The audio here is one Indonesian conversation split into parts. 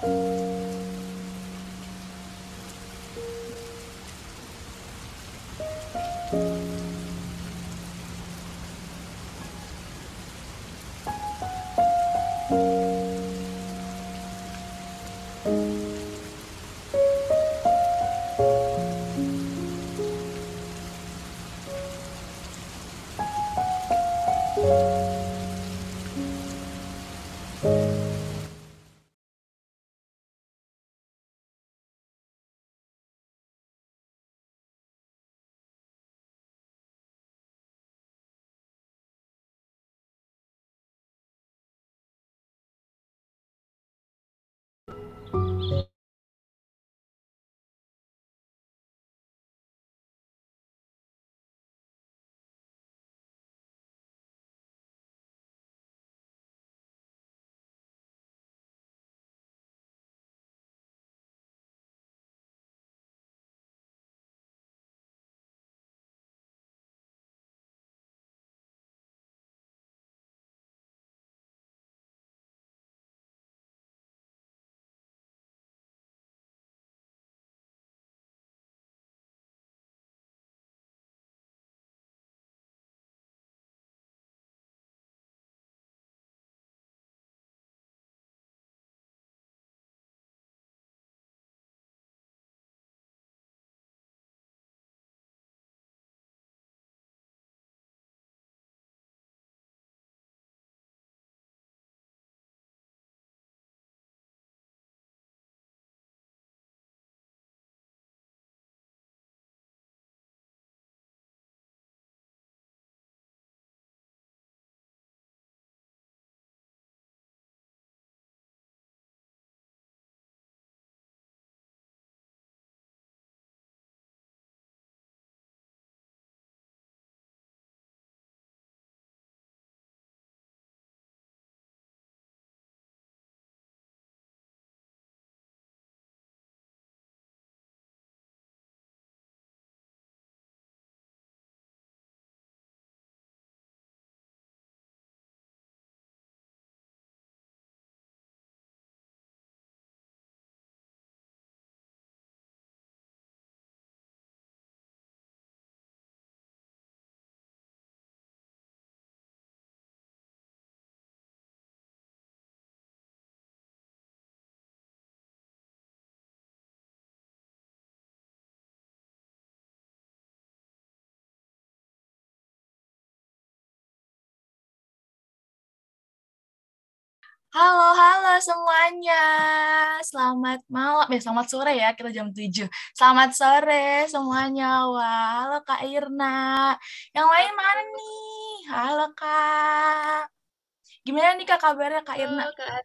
Thank you. Halo, halo semuanya. Selamat malam. Ya, selamat sore ya. Kita jam 7. Selamat sore semuanya. Wah, halo Kak Irna. Yang lain mana nih? Halo Kak. Gimana nih Kak kabarnya Kak Irna? Halo Kak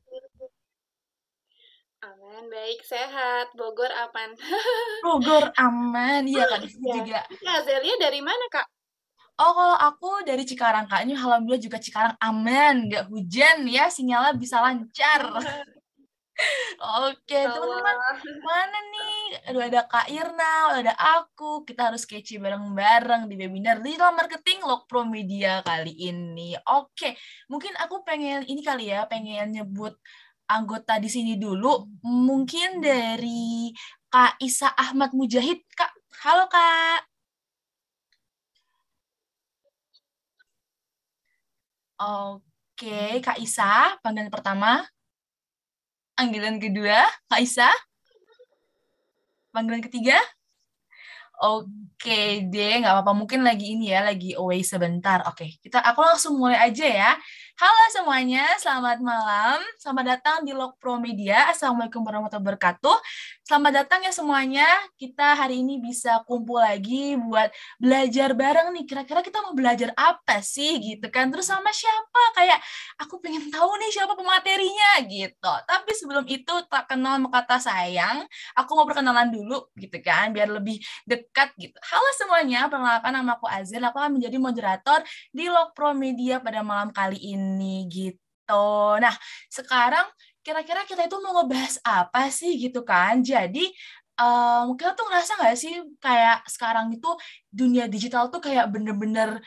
Aman, baik, sehat. Bogor aman. Bogor aman, iya kan, Ya. Juga. Kak Zelia dari mana Kak? Oh kalau aku dari Cikarang Kak Ini alhamdulillah juga Cikarang aman Nggak hujan ya sinyalnya bisa lancar iya. Oke, teman-teman, mana nih? Aduh, ada Kak Irna, ada aku. Kita harus kece bareng-bareng di webinar Digital Marketing Log Pro Media kali ini. Oke, mungkin aku pengen ini kali ya, pengen nyebut anggota di sini dulu. Mungkin dari Kak Isa Ahmad Mujahid. Kak, halo Kak. Oke, Kak Isa, panggilan pertama. Panggilan kedua, Kak Isa. Panggilan ketiga. Oke deh, nggak apa-apa. Mungkin lagi ini ya, lagi away sebentar. Oke, kita aku langsung mulai aja ya. Halo semuanya, selamat malam. Selamat datang di Log Pro Media. Assalamualaikum warahmatullahi wabarakatuh. Selamat datang ya semuanya. Kita hari ini bisa kumpul lagi buat belajar bareng nih. Kira-kira kita mau belajar apa sih gitu kan? Terus sama siapa? Kayak aku pengen tahu nih siapa pematerinya gitu. Tapi sebelum itu tak kenal kata sayang, aku mau perkenalan dulu gitu kan biar lebih dekat gitu. Halo semuanya, perkenalkan nama aku Azil. Aku akan menjadi moderator di Log Pro Media pada malam kali ini nih gitu. Nah, sekarang kira-kira kita itu mau ngebahas apa sih gitu kan? Jadi um, kita tuh ngerasa nggak sih kayak sekarang itu dunia digital tuh kayak bener-bener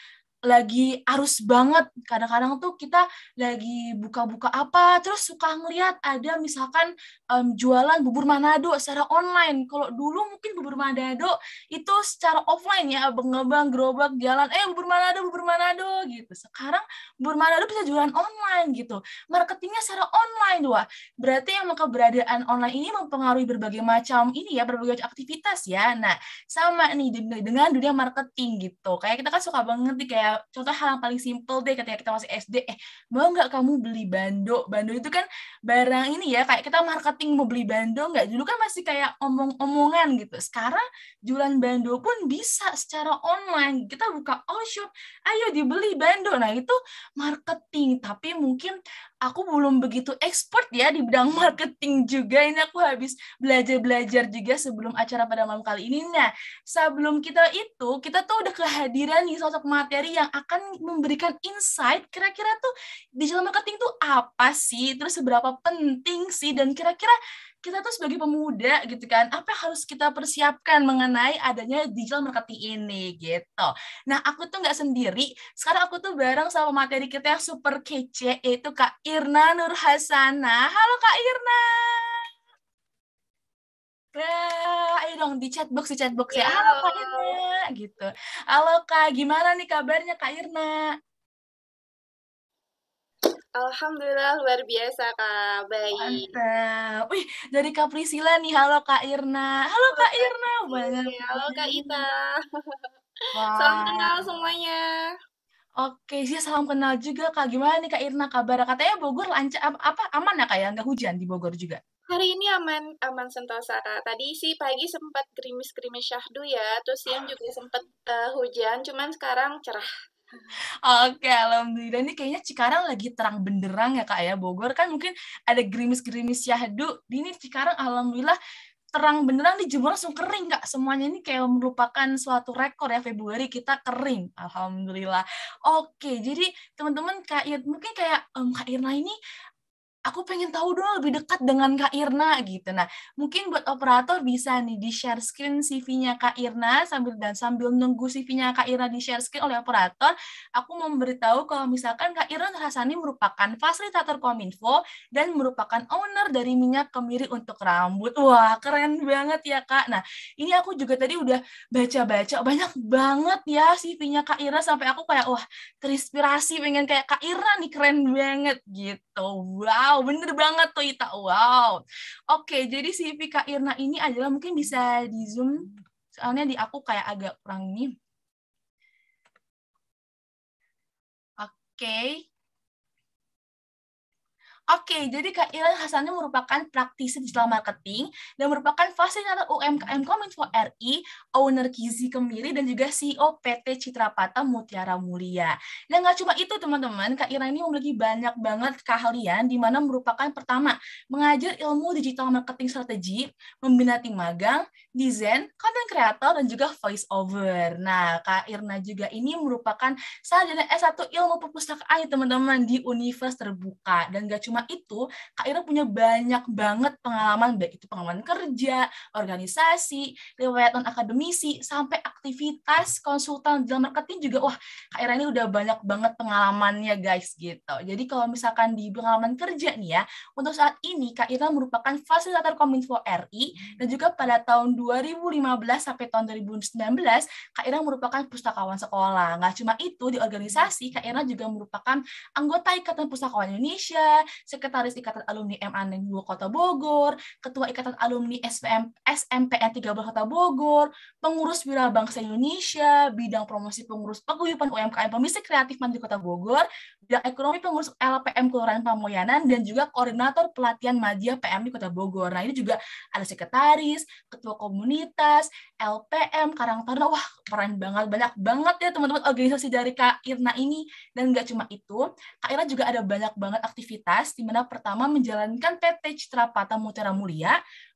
lagi arus banget. Kadang-kadang tuh kita lagi buka-buka apa, terus suka ngeliat ada misalkan um, jualan bubur Manado secara online. Kalau dulu mungkin bubur Manado itu secara offline ya, ngebang, gerobak jalan, eh bubur Manado, bubur Manado gitu. Sekarang bubur Manado bisa jualan online gitu. Marketingnya secara online dua. Berarti yang keberadaan online ini mempengaruhi berbagai macam ini ya, berbagai macam aktivitas ya. Nah, sama nih dengan dunia marketing gitu. Kayak kita kan suka banget nih kayak contoh hal yang paling simple deh ketika kita masih SD, eh mau nggak kamu beli bando? Bando itu kan barang ini ya, kayak kita marketing penting mau beli bando nggak dulu kan masih kayak omong-omongan gitu sekarang jualan bando pun bisa secara online kita buka all shop ayo dibeli bando. nah itu marketing tapi mungkin aku belum begitu expert ya di bidang marketing juga. Ini aku habis belajar-belajar juga sebelum acara pada malam kali ini. Nah, sebelum kita itu, kita tuh udah kehadiran nih sosok materi yang akan memberikan insight kira-kira tuh digital marketing tuh apa sih? Terus seberapa penting sih? Dan kira-kira kita tuh sebagai pemuda gitu kan, apa yang harus kita persiapkan mengenai adanya digital marketing ini gitu. Nah, aku tuh nggak sendiri, sekarang aku tuh bareng sama materi kita yang super kece, yaitu Kak Irna Nurhasana. Halo Kak Irna! Wah, ayo dong di box, di box ya. Halo Kak Irna, gitu. Halo Kak, gimana nih kabarnya Kak Irna? Alhamdulillah luar biasa kak, Bayi. Mantap. Wih, dari Kak nih, halo Kak Irna. Halo Kak iya, Irna, banyak. Iya. Halo Kak Ita. Wow. Salam kenal semuanya. Oke, sih salam kenal juga Kak. Gimana nih Kak Irna kabar? Katanya Bogor lancar apa aman ya Kak ya? Nggak hujan di Bogor juga? Hari ini aman aman sentosa Kak. Tadi sih pagi sempat gerimis-gerimis syahdu ya, terus siang ah. juga sempat uh, hujan, cuman sekarang cerah. Oke, alhamdulillah. Ini kayaknya Cikarang lagi terang benderang ya Kak ya. Bogor kan mungkin ada gerimis-gerimis syahdu. Ini Cikarang alhamdulillah terang benderang di Jember langsung kering kak, semuanya ini kayak merupakan suatu rekor ya Februari kita kering alhamdulillah oke jadi teman-teman kak Ir, mungkin kayak um, kak Irna ini aku pengen tahu dong lebih dekat dengan Kak Irna gitu. Nah, mungkin buat operator bisa nih di-share screen CV-nya Kak Irna sambil dan sambil nunggu CV-nya Kak Irna di-share screen oleh operator, aku mau memberitahu kalau misalkan Kak Irna Rasani merupakan fasilitator Kominfo dan merupakan owner dari minyak kemiri untuk rambut. Wah, keren banget ya, Kak. Nah, ini aku juga tadi udah baca-baca banyak banget ya CV-nya Kak Irna sampai aku kayak wah, terinspirasi pengen kayak Kak Irna nih keren banget gitu. Wow, Wow, bener banget tuh Ita. Wow. Oke, jadi si Vika Irna ini adalah mungkin bisa di Zoom. Soalnya di aku kayak agak kurang nih Oke. Oke, jadi Kak Ilan Hasani merupakan praktisi digital marketing dan merupakan fasilitator UMKM Kominfo RI, owner Kizi Kemiri, dan juga CEO PT Citrapata Mutiara Mulia. Dan nah, nggak cuma itu, teman-teman, Kak Ilan ini memiliki banyak banget keahlian, di mana merupakan pertama, mengajar ilmu digital marketing strategi, membina tim magang, desain, content creator, dan juga voice over. Nah, Kak Irna juga ini merupakan sarjana S1 ilmu perpustakaan, teman-teman, di Universitas Terbuka. Dan nggak cuma cuma itu, Kak Ira punya banyak banget pengalaman, baik itu pengalaman kerja, organisasi, riwayat akademisi, sampai aktivitas konsultan dalam marketing juga, wah Kak Ira ini udah banyak banget pengalamannya guys gitu. Jadi kalau misalkan di pengalaman kerja nih ya, untuk saat ini Kak Ira merupakan fasilitator Kominfo RI, dan juga pada tahun 2015 sampai tahun 2019, Kak Ira merupakan pustakawan sekolah. Nggak cuma itu, di organisasi Kak Ira juga merupakan anggota Ikatan Pustakawan Indonesia, Sekretaris Ikatan Alumni Negeri 2 Kota Bogor, Ketua Ikatan Alumni SPM, SMPN 13 Kota Bogor, Pengurus Wira Bangsa Indonesia, Bidang Promosi Pengurus Paguyupan UMKM Pemisi Kreatif Mandiri Kota Bogor, Bidang Ekonomi Pengurus LPM Kelurahan Pamoyanan, dan juga Koordinator Pelatihan Madya PM di Kota Bogor. Nah, ini juga ada sekretaris, ketua komunitas, LPM, Karang Taruna. Wah, keren banget. Banyak banget ya teman-teman organisasi dari Kak Irna ini. Dan nggak cuma itu, Kak Irna juga ada banyak banget aktivitas di mana pertama menjalankan PT Citra Pata Mutiara Mulia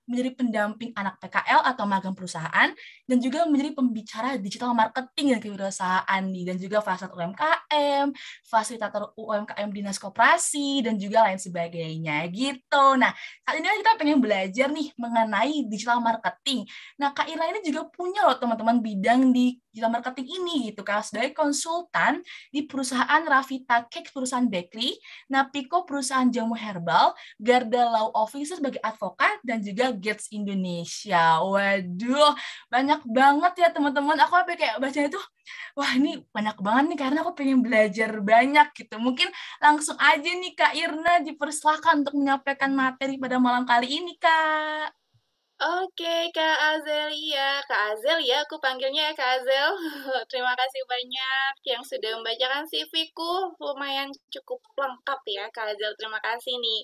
menjadi pendamping anak PKL atau magang perusahaan, dan juga menjadi pembicara digital marketing dan kewirausahaan nih, dan juga fasilitas UMKM, fasilitator UMKM dinas koperasi, dan juga lain sebagainya gitu. Nah, saat ini kita pengen belajar nih mengenai digital marketing. Nah, Kak Ira ini juga punya loh teman-teman bidang di digital marketing ini gitu kan sebagai konsultan di perusahaan Ravita Cake perusahaan bakery, Napiko perusahaan jamu herbal, Garda Law Office sebagai advokat dan juga Gates Indonesia. Waduh, banyak banget ya teman-teman. Aku apa kayak baca itu, wah ini banyak banget nih karena aku pengen belajar banyak gitu. Mungkin langsung aja nih Kak Irna dipersilahkan untuk menyampaikan materi pada malam kali ini Kak. Oke, Kak Azel Azelia. Kak Azel ya aku panggilnya ya Kak Azel. Terima kasih banyak yang sudah membacakan CV-ku. Lumayan cukup lengkap ya, Kak Azel. Terima kasih nih.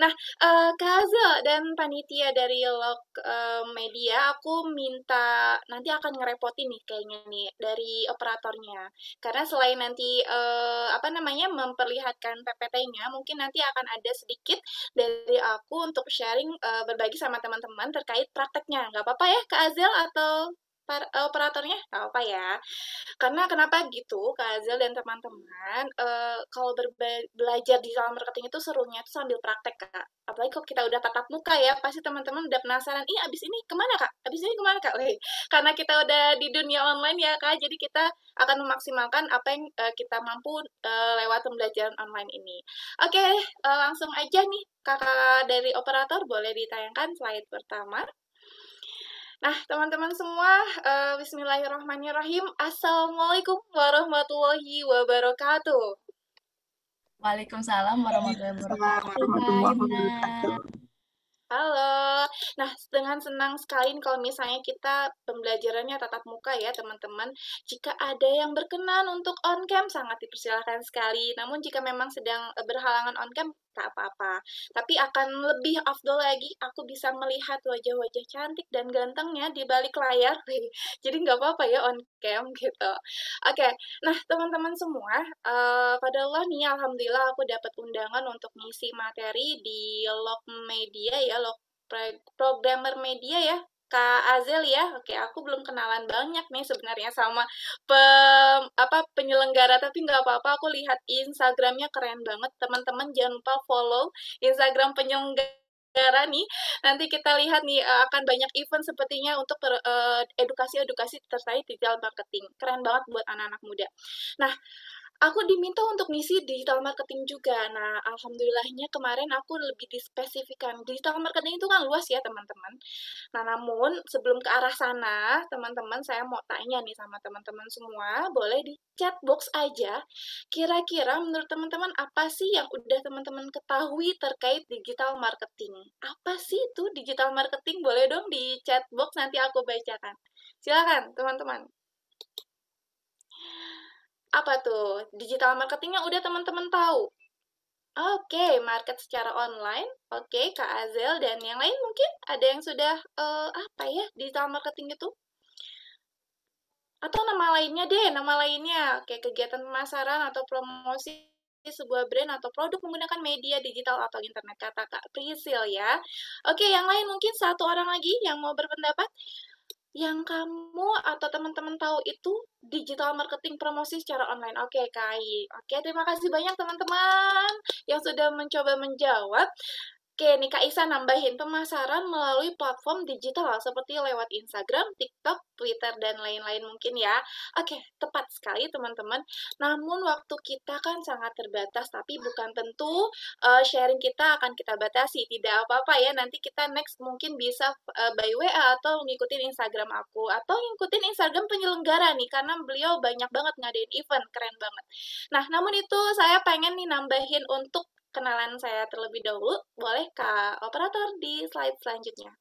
Nah, uh, Kak Azel dan panitia dari Log uh, eh, Media, aku minta nanti akan ngerepotin nih kayaknya nih dari operatornya. Karena selain nanti uh, apa namanya memperlihatkan PPT-nya, mungkin nanti akan ada sedikit dari aku untuk sharing uh, berbagi sama teman-teman terkait terkait prakteknya. Nggak apa-apa ya Kak Azel atau para, eh, operatornya apa ya karena kenapa gitu Kak Azel dan teman-teman uh, kalau belajar di dalam marketing itu serunya itu sambil praktek Kak apalagi kalau kita udah tatap muka ya pasti teman-teman udah penasaran ih abis ini kemana Kak abis ini kemana Kak Oke. karena kita udah di dunia online ya Kak jadi kita akan memaksimalkan apa yang uh, kita mampu uh, lewat pembelajaran online ini oke uh, langsung aja nih kakak dari operator boleh ditayangkan slide pertama Nah, teman-teman semua, uh, bismillahirrahmanirrahim. Assalamualaikum warahmatullahi wabarakatuh. Waalaikumsalam warahmatullahi wabarakatuh. Halo. Nah, dengan senang sekali kalau misalnya kita pembelajarannya tatap muka ya, teman-teman. Jika ada yang berkenan untuk on cam sangat dipersilahkan sekali. Namun jika memang sedang eh, berhalangan on cam tak apa-apa. Tapi akan lebih afdol lagi, aku bisa melihat wajah-wajah cantik dan gantengnya di balik layar. Jadi nggak apa-apa ya on cam gitu. Oke, okay. nah teman-teman semua, uh, pada Allah nih Alhamdulillah aku dapat undangan untuk ngisi materi di Log Media ya, Log Programmer Media ya, Kak Azel ya. Oke, aku belum kenalan banyak nih sebenarnya sama pem apa penyelenggara, tapi nggak apa-apa. Aku lihat Instagramnya keren banget. Teman-teman jangan lupa follow Instagram penyelenggara nih nanti kita lihat nih eh, akan banyak event sepertinya untuk edukasi uh, eh, edukasi -edukasi terkait digital marketing keren banget buat anak-anak muda nah aku diminta untuk ngisi digital marketing juga. Nah, alhamdulillahnya kemarin aku lebih dispesifikan. Digital marketing itu kan luas ya, teman-teman. Nah, namun sebelum ke arah sana, teman-teman saya mau tanya nih sama teman-teman semua, boleh di chat box aja. Kira-kira menurut teman-teman apa sih yang udah teman-teman ketahui terkait digital marketing? Apa sih itu digital marketing? Boleh dong di chat box nanti aku bacakan. Silakan, teman-teman. Apa tuh? Digital marketingnya udah teman-teman tahu. Oke, okay, market secara online. Oke, okay, Kak Azel dan yang lain mungkin ada yang sudah uh, apa ya digital marketing itu? Atau nama lainnya deh, nama lainnya kayak kegiatan pemasaran atau promosi sebuah brand atau produk menggunakan media digital atau internet kata Kak Prisil ya. Oke, okay, yang lain mungkin satu orang lagi yang mau berpendapat yang kamu atau teman-teman tahu itu digital marketing promosi secara online. Oke, okay, Kai. Oke, okay, terima kasih banyak teman-teman yang sudah mencoba menjawab. Oke, nih Kak Isa nambahin pemasaran melalui platform digital seperti lewat Instagram, TikTok, Twitter, dan lain-lain mungkin ya. Oke, tepat sekali teman-teman. Namun waktu kita kan sangat terbatas, tapi bukan tentu uh, sharing kita akan kita batasi. Tidak apa-apa ya, nanti kita next mungkin bisa uh, by WA atau ngikutin Instagram aku, atau ngikutin Instagram penyelenggara nih, karena beliau banyak banget ngadain event, keren banget. Nah, namun itu saya pengen nih nambahin untuk kenalan saya terlebih dahulu, boleh Kak Operator di slide selanjutnya.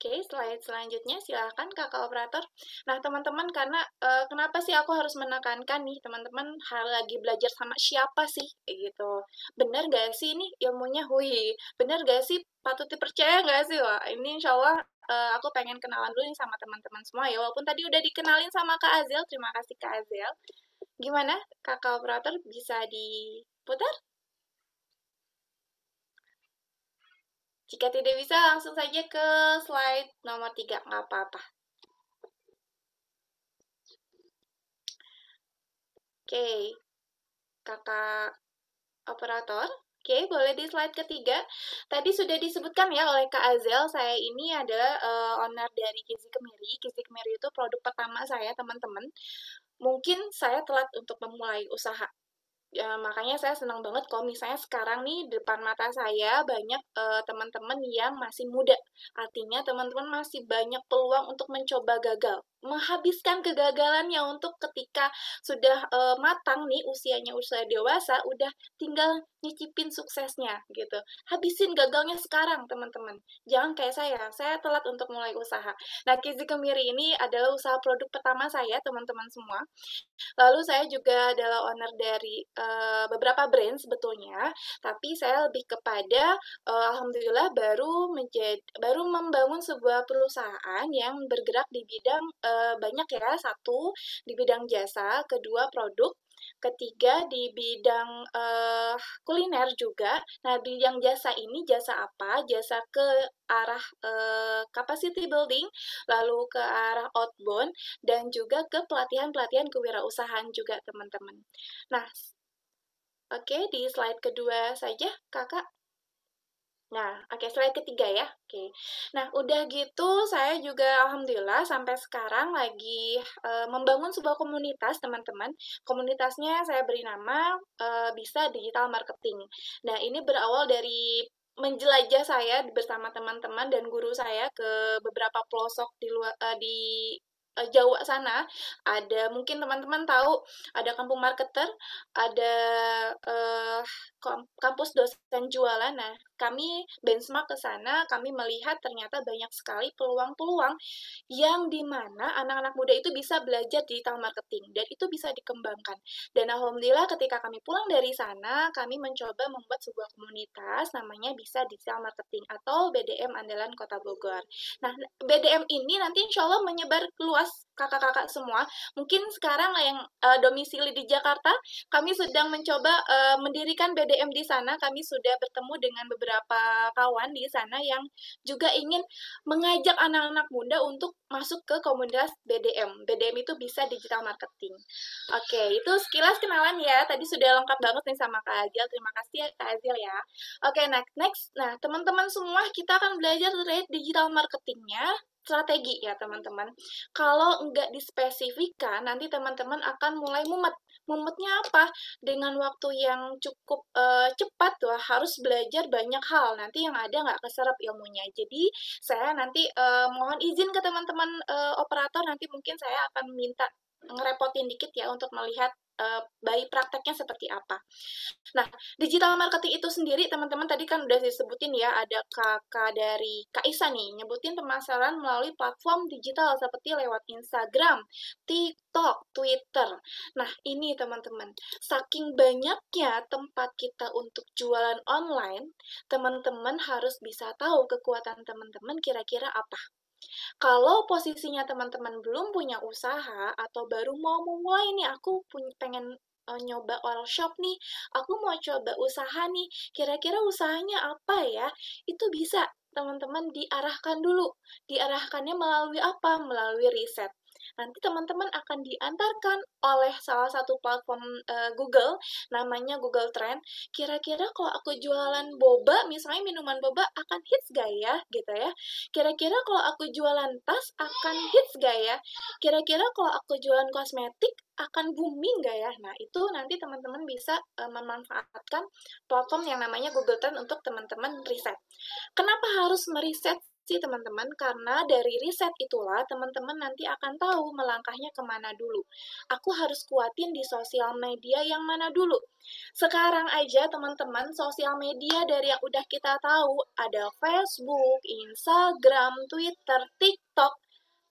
Oke, slide selanjutnya silahkan kakak operator. Nah, teman-teman, karena uh, kenapa sih aku harus menekankan nih, teman-teman hal lagi belajar sama siapa sih, gitu. Bener gak sih ini ilmunya hui? Bener gak sih patut dipercaya gak sih? Wah, ini insya Allah uh, aku pengen kenalan dulu nih sama teman-teman semua ya, walaupun tadi udah dikenalin sama Kak Azil, terima kasih Kak Azil. Gimana kakak operator bisa diputar? Jika tidak bisa, langsung saja ke slide nomor 3, nggak apa-apa. Oke, kakak operator. Oke, boleh di slide ketiga. Tadi sudah disebutkan ya oleh Kak Azel, saya ini ada uh, owner dari Gizi Kemiri. Gizi Kemiri itu produk pertama saya, teman-teman. Mungkin saya telat untuk memulai usaha, Ya, makanya saya senang banget kalau misalnya sekarang nih depan mata saya banyak eh, teman-teman yang masih muda. Artinya teman-teman masih banyak peluang untuk mencoba gagal menghabiskan kegagalannya untuk ketika sudah uh, matang nih usianya usia dewasa udah tinggal nyicipin suksesnya gitu habisin gagalnya sekarang teman-teman jangan kayak saya saya telat untuk mulai usaha nah Kizi Kemiri ini adalah usaha produk pertama saya teman-teman semua lalu saya juga adalah owner dari uh, beberapa brand sebetulnya tapi saya lebih kepada uh, alhamdulillah baru menjadi baru membangun sebuah perusahaan yang bergerak di bidang uh, Eh, banyak ya satu di bidang jasa kedua produk ketiga di bidang uh, kuliner juga. Nah, di yang jasa ini jasa apa? Jasa ke arah uh, capacity building, lalu ke arah outbound dan juga ke pelatihan-pelatihan kewirausahaan juga, teman-teman. Nah, oke okay, di slide kedua saja, Kakak Nah, oke okay, slide ketiga ya. Oke. Okay. Nah, udah gitu saya juga alhamdulillah sampai sekarang lagi uh, membangun sebuah komunitas, teman-teman. Komunitasnya saya beri nama uh, Bisa Digital Marketing. Nah, ini berawal dari menjelajah saya bersama teman-teman dan guru saya ke beberapa pelosok di luar uh, di Jawa sana ada mungkin teman-teman tahu ada kampung marketer, ada uh, kampus dosen jualan. Nah, kami benchmark ke sana, kami melihat ternyata banyak sekali peluang-peluang yang dimana anak-anak muda itu bisa belajar digital marketing dan itu bisa dikembangkan. Dan alhamdulillah ketika kami pulang dari sana, kami mencoba membuat sebuah komunitas namanya bisa digital marketing atau BDM andalan Kota Bogor. Nah, BDM ini nanti insya Allah menyebar luas kakak-kakak semua. Mungkin sekarang yang uh, domisili di Jakarta, kami sedang mencoba uh, mendirikan BDM PDM di sana kami sudah bertemu dengan beberapa kawan di sana yang juga ingin mengajak anak-anak muda untuk masuk ke komunitas BDM. BDM itu bisa digital marketing. Oke, itu sekilas kenalan ya. Tadi sudah lengkap banget nih sama Kak Azil. Terima kasih ya Kak Azil ya. Oke, next. next. Nah, teman-teman semua kita akan belajar terkait digital marketingnya strategi ya teman-teman. Kalau nggak dispesifikan, nanti teman-teman akan mulai mumet mumetnya apa? Dengan waktu yang cukup uh, cepat tuh harus belajar banyak hal. Nanti yang ada nggak keserap ilmunya. Jadi saya nanti uh, mohon izin ke teman-teman uh, operator nanti mungkin saya akan minta ngerepotin dikit ya untuk melihat baik eh, bayi prakteknya seperti apa. Nah, digital marketing itu sendiri teman-teman tadi kan udah disebutin ya ada kakak dari Kak Isa nih nyebutin pemasaran melalui platform digital seperti lewat Instagram, TikTok, Twitter. Nah, ini teman-teman, saking banyaknya tempat kita untuk jualan online, teman-teman harus bisa tahu kekuatan teman-teman kira-kira apa. Kalau posisinya teman-teman belum punya usaha atau baru mau memulai nih, aku punya, pengen eh, nyoba oral shop nih, aku mau coba usaha nih, kira-kira usahanya apa ya? Itu bisa teman-teman diarahkan dulu. Diarahkannya melalui apa? Melalui riset nanti teman-teman akan diantarkan oleh salah satu platform uh, Google namanya Google Trend kira-kira kalau aku jualan boba misalnya minuman boba akan hits gak ya gitu ya kira-kira kalau aku jualan tas akan hits gak ya kira-kira kalau aku jualan kosmetik akan booming gak ya? Nah, itu nanti teman-teman bisa e, memanfaatkan platform yang namanya Google Trend untuk teman-teman riset. Kenapa harus meriset sih teman-teman karena dari riset itulah teman-teman nanti akan tahu melangkahnya kemana dulu. Aku harus kuatin di sosial media yang mana dulu. Sekarang aja teman-teman sosial media dari yang udah kita tahu ada Facebook, Instagram, Twitter, TikTok.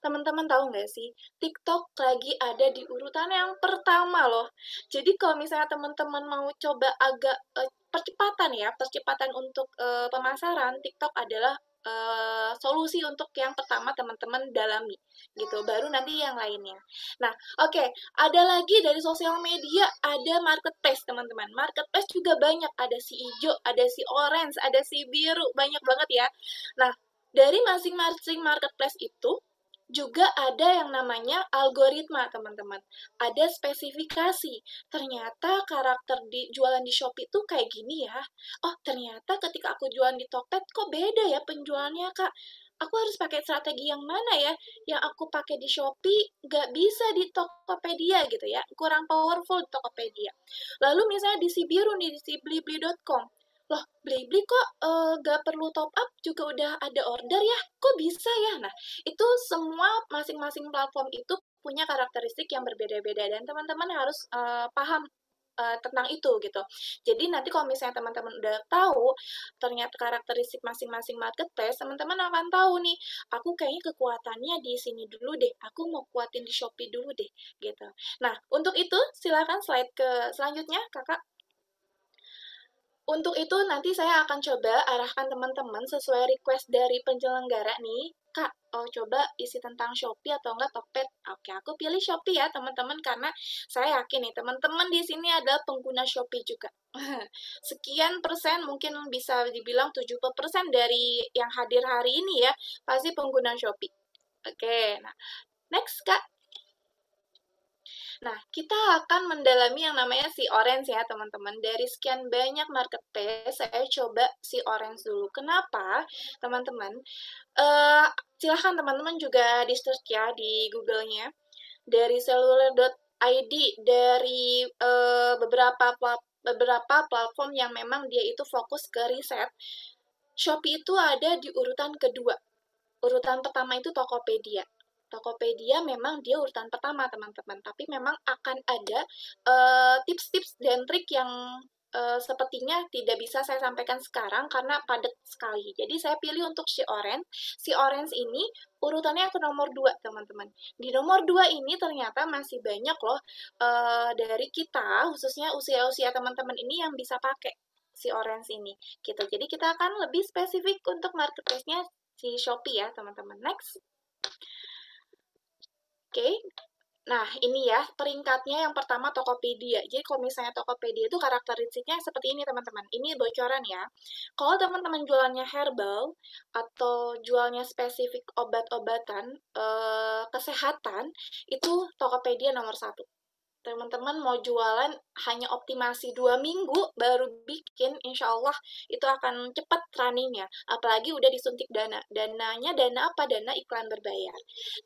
Teman-teman tahu nggak sih, TikTok lagi ada di urutan yang pertama loh. Jadi kalau misalnya teman-teman mau coba agak eh, percepatan ya, percepatan untuk eh, pemasaran, TikTok adalah uh, solusi untuk yang pertama teman-teman dalami gitu baru nanti yang lainnya nah oke okay. ada lagi dari sosial media ada marketplace teman-teman marketplace juga banyak ada si hijau ada si orange ada si biru banyak banget ya nah dari masing-masing marketplace itu juga ada yang namanya algoritma, teman-teman. Ada spesifikasi. Ternyata karakter di jualan di Shopee itu kayak gini ya. Oh, ternyata ketika aku jualan di Tokped kok beda ya penjualannya, Kak. Aku harus pakai strategi yang mana ya? Yang aku pakai di Shopee nggak bisa di Tokopedia gitu ya. Kurang powerful di Tokopedia. Lalu misalnya di Sibiru nih, di Blibli.com loh Blibli kok uh, gak perlu top up juga udah ada order ya kok bisa ya nah itu semua masing-masing platform itu punya karakteristik yang berbeda-beda dan teman-teman harus uh, paham uh, tentang itu gitu. Jadi nanti kalau misalnya teman-teman udah tahu ternyata karakteristik masing-masing marketplace, teman-teman akan tahu nih, aku kayaknya kekuatannya di sini dulu deh, aku mau kuatin di Shopee dulu deh gitu. Nah, untuk itu silakan slide ke selanjutnya Kakak. Untuk itu nanti saya akan coba arahkan teman-teman sesuai request dari penyelenggara nih. Kak, oh coba isi tentang Shopee atau enggak Tokped. Oke, aku pilih Shopee ya teman-teman karena saya yakin nih teman-teman di sini ada pengguna Shopee juga. Sekian persen mungkin bisa dibilang 70 persen dari yang hadir hari ini ya pasti pengguna Shopee. Oke, nah next Kak, Nah, kita akan mendalami yang namanya si orange ya, teman-teman. Dari sekian banyak marketplace saya coba si orange dulu. Kenapa, teman-teman? Uh, silahkan teman-teman juga di search ya di Google-nya. Dari seluler.id, dari uh, beberapa plat beberapa platform yang memang dia itu fokus ke riset, Shopee itu ada di urutan kedua. Urutan pertama itu Tokopedia. Tokopedia memang dia urutan pertama teman-teman, tapi memang akan ada eh, tips-tips uh, dan trik yang uh, sepertinya tidak bisa saya sampaikan sekarang karena padat sekali. Jadi saya pilih untuk si orange. Si orange ini urutannya ke nomor 2, teman-teman. Di nomor 2 ini ternyata masih banyak loh uh, dari kita, khususnya usia-usia teman-teman ini yang bisa pakai si orange ini gitu. Jadi kita akan lebih spesifik untuk marketplace-nya si Shopee ya, teman-teman. Next. Oke. Nah, ini ya peringkatnya yang pertama Tokopedia. Jadi kalau misalnya Tokopedia itu karakteristiknya seperti ini teman-teman. Ini bocoran ya. Kalau teman-teman jualannya herbal atau jualnya spesifik obat-obatan, eh, kesehatan, itu Tokopedia nomor satu teman-teman mau jualan hanya optimasi dua minggu baru bikin insya Allah itu akan cepat runningnya apalagi udah disuntik dana dananya dana apa dana iklan berbayar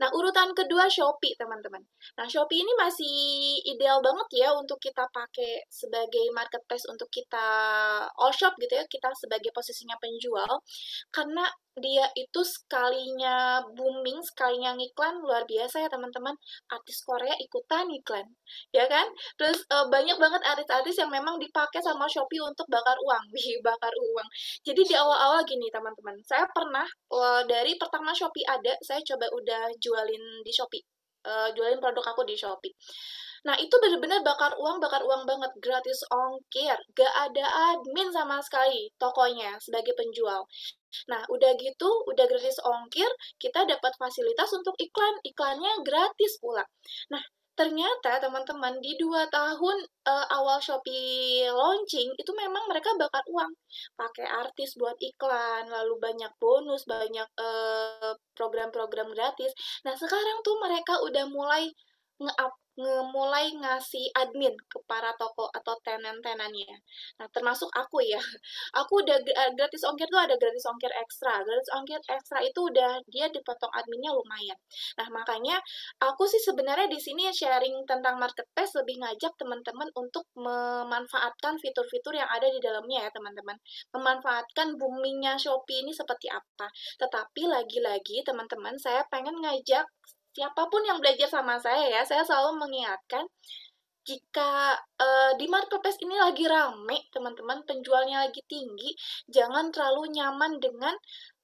nah urutan kedua Shopee teman-teman nah Shopee ini masih ideal banget ya untuk kita pakai sebagai marketplace untuk kita all shop gitu ya kita sebagai posisinya penjual karena dia itu sekalinya booming, sekalinya ngiklan luar biasa ya teman-teman. Artis Korea ikutan iklan, ya kan? Terus e, banyak banget artis-artis yang memang dipakai sama Shopee untuk bakar uang, Wih, bakar uang. Jadi di awal-awal gini teman-teman, saya pernah e, dari pertama Shopee ada, saya coba udah jualin di Shopee, e, jualin produk aku di Shopee. Nah, itu bener-bener bakar uang, bakar uang banget, gratis ongkir. Gak ada admin sama sekali tokonya sebagai penjual. Nah, udah gitu, udah gratis ongkir, kita dapat fasilitas untuk iklan. Iklannya gratis pula. Nah, ternyata teman-teman di dua tahun uh, awal Shopee launching itu memang mereka bakar uang pakai artis buat iklan lalu banyak bonus banyak eh, program-program uh, gratis nah sekarang tuh mereka udah mulai nge-up mulai ngasih admin ke para toko atau tenant tenannya Nah, termasuk aku ya. Aku udah eh, gratis ongkir tuh ada gratis ongkir ekstra. Gratis ongkir ekstra itu udah dia dipotong adminnya lumayan. Nah, makanya aku sih sebenarnya di sini sharing tentang marketplace lebih ngajak teman-teman untuk memanfaatkan fitur-fitur yang ada di dalamnya ya, teman-teman. Memanfaatkan boomingnya Shopee ini seperti apa. Tetapi lagi-lagi teman-teman saya pengen ngajak siapapun yang belajar sama saya ya, saya selalu mengingatkan jika uh, di marketplace ini lagi rame, teman-teman, penjualnya lagi tinggi, jangan terlalu nyaman dengan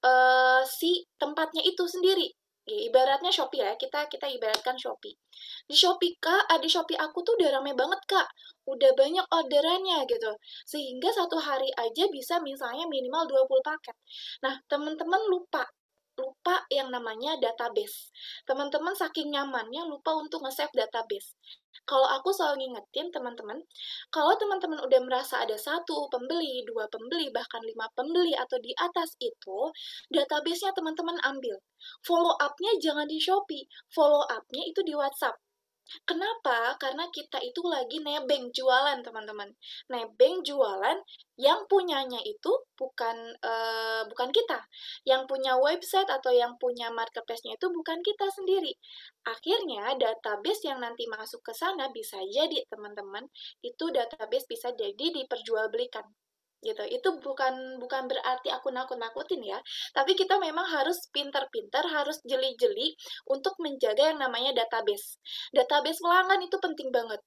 uh, si tempatnya itu sendiri. Ya, ibaratnya Shopee ya, kita kita ibaratkan Shopee. Di Shopee kak, eh, di Shopee aku tuh udah rame banget kak, udah banyak orderannya gitu. Sehingga satu hari aja bisa misalnya minimal 20 paket. Nah, teman-teman lupa lupa yang namanya database. Teman-teman saking nyamannya lupa untuk nge-save database. Kalau aku selalu ngingetin teman-teman, kalau teman-teman udah merasa ada satu pembeli, dua pembeli, bahkan lima pembeli atau di atas itu, database-nya teman-teman ambil. Follow up-nya jangan di Shopee, follow up-nya itu di WhatsApp. Kenapa? Karena kita itu lagi nebeng jualan, teman-teman. Nebeng jualan yang punyanya itu bukan uh, bukan kita. Yang punya website atau yang punya marketplace-nya itu bukan kita sendiri. Akhirnya database yang nanti masuk ke sana bisa jadi, teman-teman, itu database bisa jadi diperjualbelikan gitu itu bukan bukan berarti aku nakut-nakutin ya tapi kita memang harus pinter-pinter harus jeli-jeli untuk menjaga yang namanya database database pelanggan itu penting banget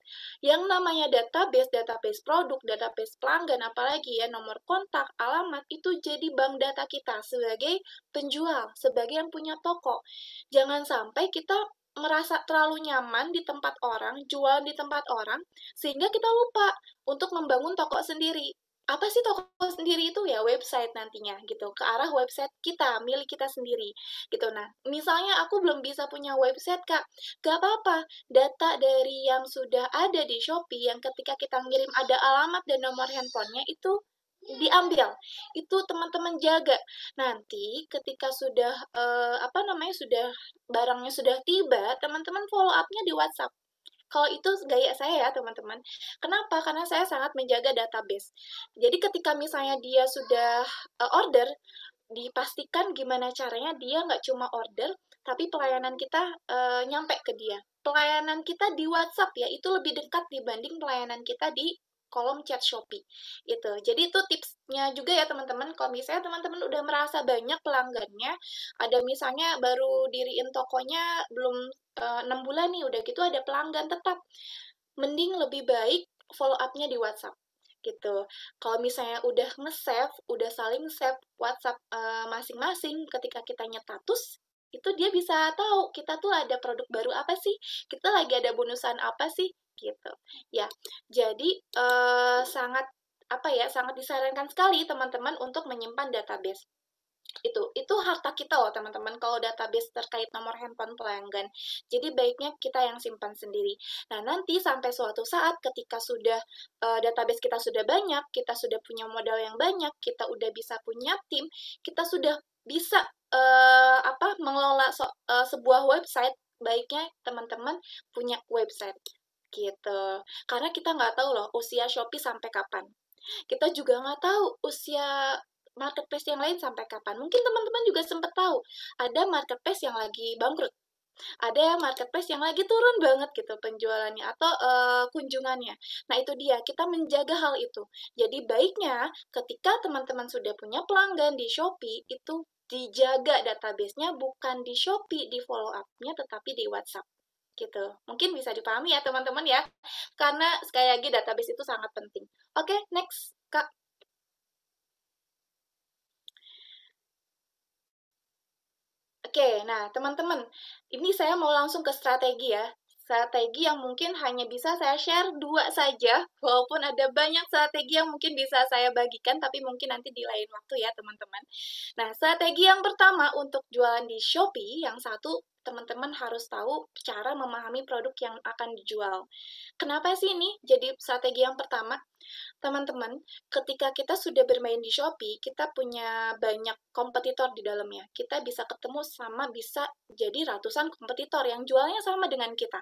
yang namanya database database produk database pelanggan apalagi ya nomor kontak alamat itu jadi bank data kita sebagai penjual sebagai yang punya toko jangan sampai kita merasa terlalu nyaman di tempat orang, jual di tempat orang, sehingga kita lupa untuk membangun toko sendiri apa sih toko sendiri itu ya website nantinya gitu ke arah website kita milik kita sendiri gitu nah misalnya aku belum bisa punya website kak gak apa-apa data dari yang sudah ada di Shopee yang ketika kita ngirim ada alamat dan nomor handphonenya itu diambil itu teman-teman jaga nanti ketika sudah eh, apa namanya sudah barangnya sudah tiba teman-teman follow upnya di WhatsApp kalau itu gaya saya ya, teman-teman. Kenapa? Karena saya sangat menjaga database. Jadi ketika misalnya dia sudah uh, order, dipastikan gimana caranya dia nggak cuma order, tapi pelayanan kita uh, nyampe ke dia. Pelayanan kita di WhatsApp ya, itu lebih dekat dibanding pelayanan kita di kolom chat Shopee gitu Jadi itu tipsnya juga ya teman-teman. Kalau misalnya teman-teman udah merasa banyak pelanggannya, ada misalnya baru diriin tokonya belum eh, enam uh, bulan nih, udah gitu ada pelanggan tetap. Mending lebih baik follow upnya di WhatsApp gitu. Kalau misalnya udah nge-save, udah saling save WhatsApp masing eh, masing-masing ketika kita nyetatus, itu dia bisa tahu kita tuh ada produk baru apa sih, kita lagi ada bonusan apa sih, gitu ya jadi eh, sangat apa ya sangat disarankan sekali teman-teman untuk menyimpan database itu itu harta kita loh teman-teman kalau database terkait nomor handphone pelanggan jadi baiknya kita yang simpan sendiri nah nanti sampai suatu saat ketika sudah uh, database kita sudah banyak kita sudah punya modal yang banyak kita udah bisa punya tim kita sudah bisa uh, apa mengelola so, uh, sebuah website baiknya teman-teman punya website gitu. Karena kita nggak tahu loh usia Shopee sampai kapan. Kita juga nggak tahu usia marketplace yang lain sampai kapan. Mungkin teman-teman juga sempat tahu ada marketplace yang lagi bangkrut. Ada marketplace yang lagi turun banget gitu penjualannya atau uh, kunjungannya. Nah, itu dia, kita menjaga hal itu. Jadi baiknya ketika teman-teman sudah punya pelanggan di Shopee itu dijaga database-nya bukan di Shopee di follow up-nya tetapi di WhatsApp gitu. Mungkin bisa dipahami ya teman-teman ya, karena sekali lagi database itu sangat penting. Oke, okay, next Kak. Oke, okay, nah teman-teman, ini saya mau langsung ke strategi ya. Strategi yang mungkin hanya bisa saya share dua saja, walaupun ada banyak strategi yang mungkin bisa saya bagikan, tapi mungkin nanti di lain waktu ya teman-teman. Nah, strategi yang pertama untuk jualan di Shopee, yang satu teman-teman harus tahu cara memahami produk yang akan dijual. Kenapa sih ini jadi strategi yang pertama? teman-teman, ketika kita sudah bermain di Shopee, kita punya banyak kompetitor di dalamnya. Kita bisa ketemu sama bisa jadi ratusan kompetitor yang jualnya sama dengan kita.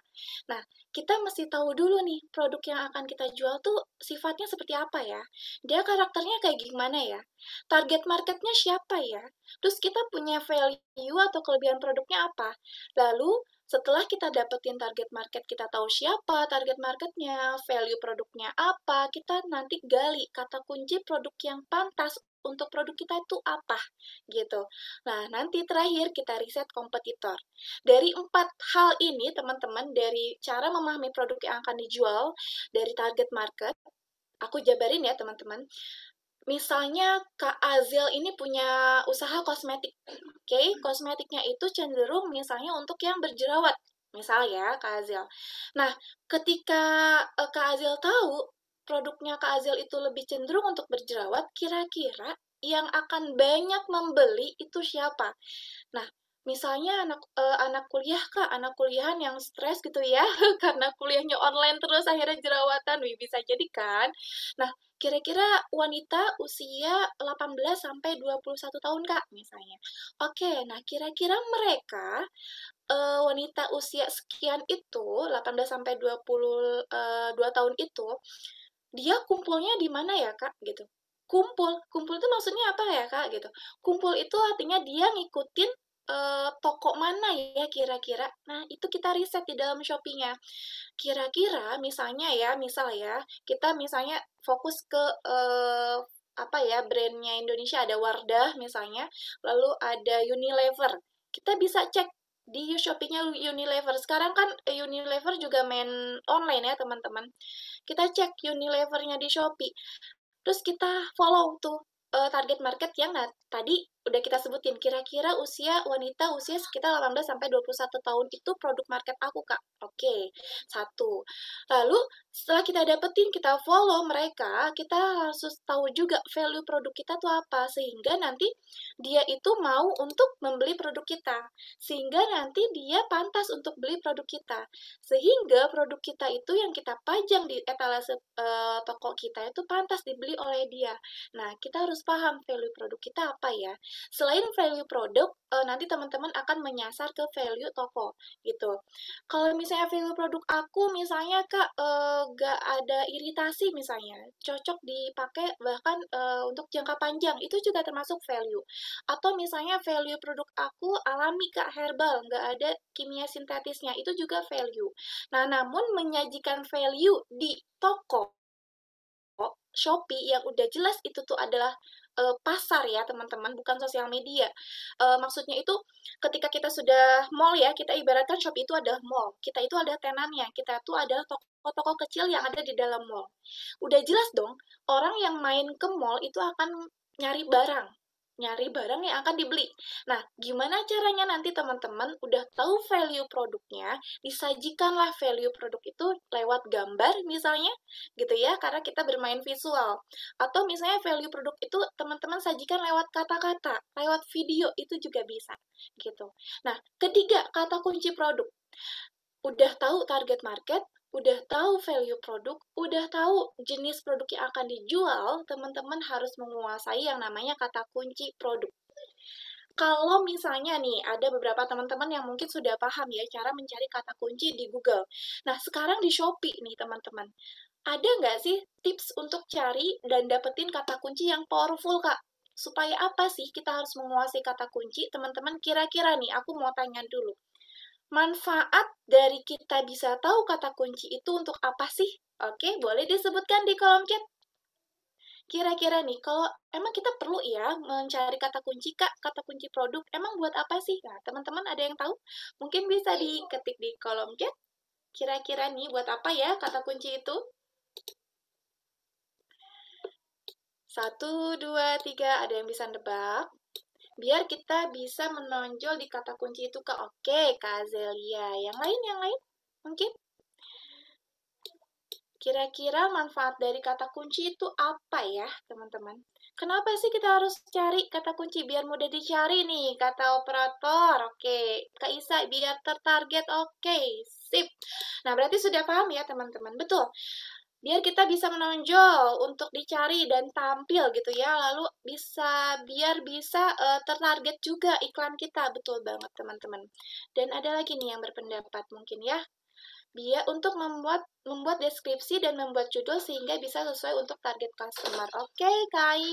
Nah, kita mesti tahu dulu nih produk yang akan kita jual tuh sifatnya seperti apa ya. Dia karakternya kayak gimana ya. Target marketnya siapa ya. Terus kita punya value atau kelebihan produknya apa. Lalu, setelah kita dapetin target market, kita tahu siapa target marketnya, value produknya apa, kita nanti gali kata kunci produk yang pantas untuk produk kita itu apa gitu. Nah, nanti terakhir kita riset kompetitor. Dari empat hal ini, teman-teman, dari cara memahami produk yang akan dijual, dari target market, aku jabarin ya, teman-teman misalnya Kak Azil ini punya usaha kosmetik. Oke, okay? kosmetiknya itu cenderung misalnya untuk yang berjerawat. Misal ya, Kak Azil. Nah, ketika uh, Kak Azil tahu produknya Kak Azil itu lebih cenderung untuk berjerawat, kira-kira yang akan banyak membeli itu siapa? Nah, misalnya anak uh, anak kuliah kak anak kuliahan yang stres gitu ya karena kuliahnya online terus akhirnya jerawatan wih bisa jadi kan nah kira-kira wanita usia 18 sampai 21 tahun kak misalnya oke nah kira-kira mereka uh, wanita usia sekian itu 18 sampai 22 uh, eh, tahun itu dia kumpulnya di mana ya kak gitu kumpul kumpul itu maksudnya apa ya kak gitu kumpul itu artinya dia ngikutin uh, toko mana ya kira-kira? Nah, itu kita riset di dalam Shopee-nya. Kira-kira misalnya ya, misal ya, kita misalnya fokus ke, uh, apa ya, brandnya Indonesia ada Wardah misalnya, lalu ada Unilever. Kita bisa cek di shoppingnya Unilever. Sekarang kan eh, Unilever juga main online ya, teman-teman. Kita cek Unilevernya di Shopee. Terus kita follow tuh target market yang tadi udah kita sebutin kira-kira usia wanita usia sekitar 18 sampai 21 tahun itu produk market aku Kak. Oke. Okay. Satu. Lalu setelah kita dapetin kita follow mereka, kita harus tahu juga value produk kita tuh apa sehingga nanti dia itu mau untuk membeli produk kita. Sehingga nanti dia pantas untuk beli produk kita. Sehingga produk kita itu yang kita pajang di etalase uh, toko kita itu pantas dibeli oleh dia. Nah, kita harus paham value produk kita apa apa ya? Selain value produk, e, nanti teman-teman akan menyasar ke value toko gitu. Kalau misalnya value produk aku misalnya Kak e, eh, gak ada iritasi misalnya, cocok dipakai bahkan e, untuk jangka panjang, itu juga termasuk value. Atau misalnya value produk aku alami Kak herbal, gak ada kimia sintetisnya, itu juga value. Nah, namun menyajikan value di toko Shopee yang udah jelas itu tuh adalah uh, pasar ya teman-teman, bukan sosial media. Uh, maksudnya itu ketika kita sudah mall ya, kita ibaratkan shop itu ada mall. Kita itu ada tenannya, kita itu adalah toko-toko kecil yang ada di dalam mall. Udah jelas dong, orang yang main ke mall itu akan nyari barang nyari barang yang akan dibeli. Nah, gimana caranya nanti teman-teman udah tahu value produknya, disajikanlah value produk itu lewat gambar misalnya, gitu ya, karena kita bermain visual. Atau misalnya value produk itu teman-teman sajikan lewat kata-kata, lewat video itu juga bisa, gitu. Nah, ketiga kata kunci produk. Udah tahu target market, udah tahu value produk, udah tahu jenis produk yang akan dijual, teman-teman harus menguasai yang namanya kata kunci produk. Kalau misalnya nih, ada beberapa teman-teman yang mungkin sudah paham ya cara mencari kata kunci di Google. Nah, sekarang di Shopee nih teman-teman. Ada nggak sih tips untuk cari dan dapetin kata kunci yang powerful, Kak? Supaya apa sih kita harus menguasai kata kunci? Teman-teman kira-kira nih, aku mau tanya dulu manfaat dari kita bisa tahu kata kunci itu untuk apa sih? Oke, boleh disebutkan di kolom chat. Kira-kira nih, kalau emang kita perlu ya mencari kata kunci, Kak, kata kunci produk, emang buat apa sih? Nah, teman-teman ada yang tahu? Mungkin bisa diketik di kolom chat. Kira-kira nih, buat apa ya kata kunci itu? Satu, dua, tiga, ada yang bisa nebak? biar kita bisa menonjol di kata kunci itu ke oke okay, Kak Azelia. Yang lain yang lain mungkin kira-kira manfaat dari kata kunci itu apa ya teman-teman? Kenapa sih kita harus cari kata kunci biar mudah dicari nih kata operator? Oke, Kak Isa biar tertarget. Oke, sip. Nah, berarti sudah paham ya teman-teman. Betul biar kita bisa menonjol untuk dicari dan tampil gitu ya lalu bisa biar bisa uh, tertarget juga iklan kita betul banget teman-teman dan ada lagi nih yang berpendapat mungkin ya biar untuk membuat membuat deskripsi dan membuat judul sehingga bisa sesuai untuk target customer. Oke, okay, Kai.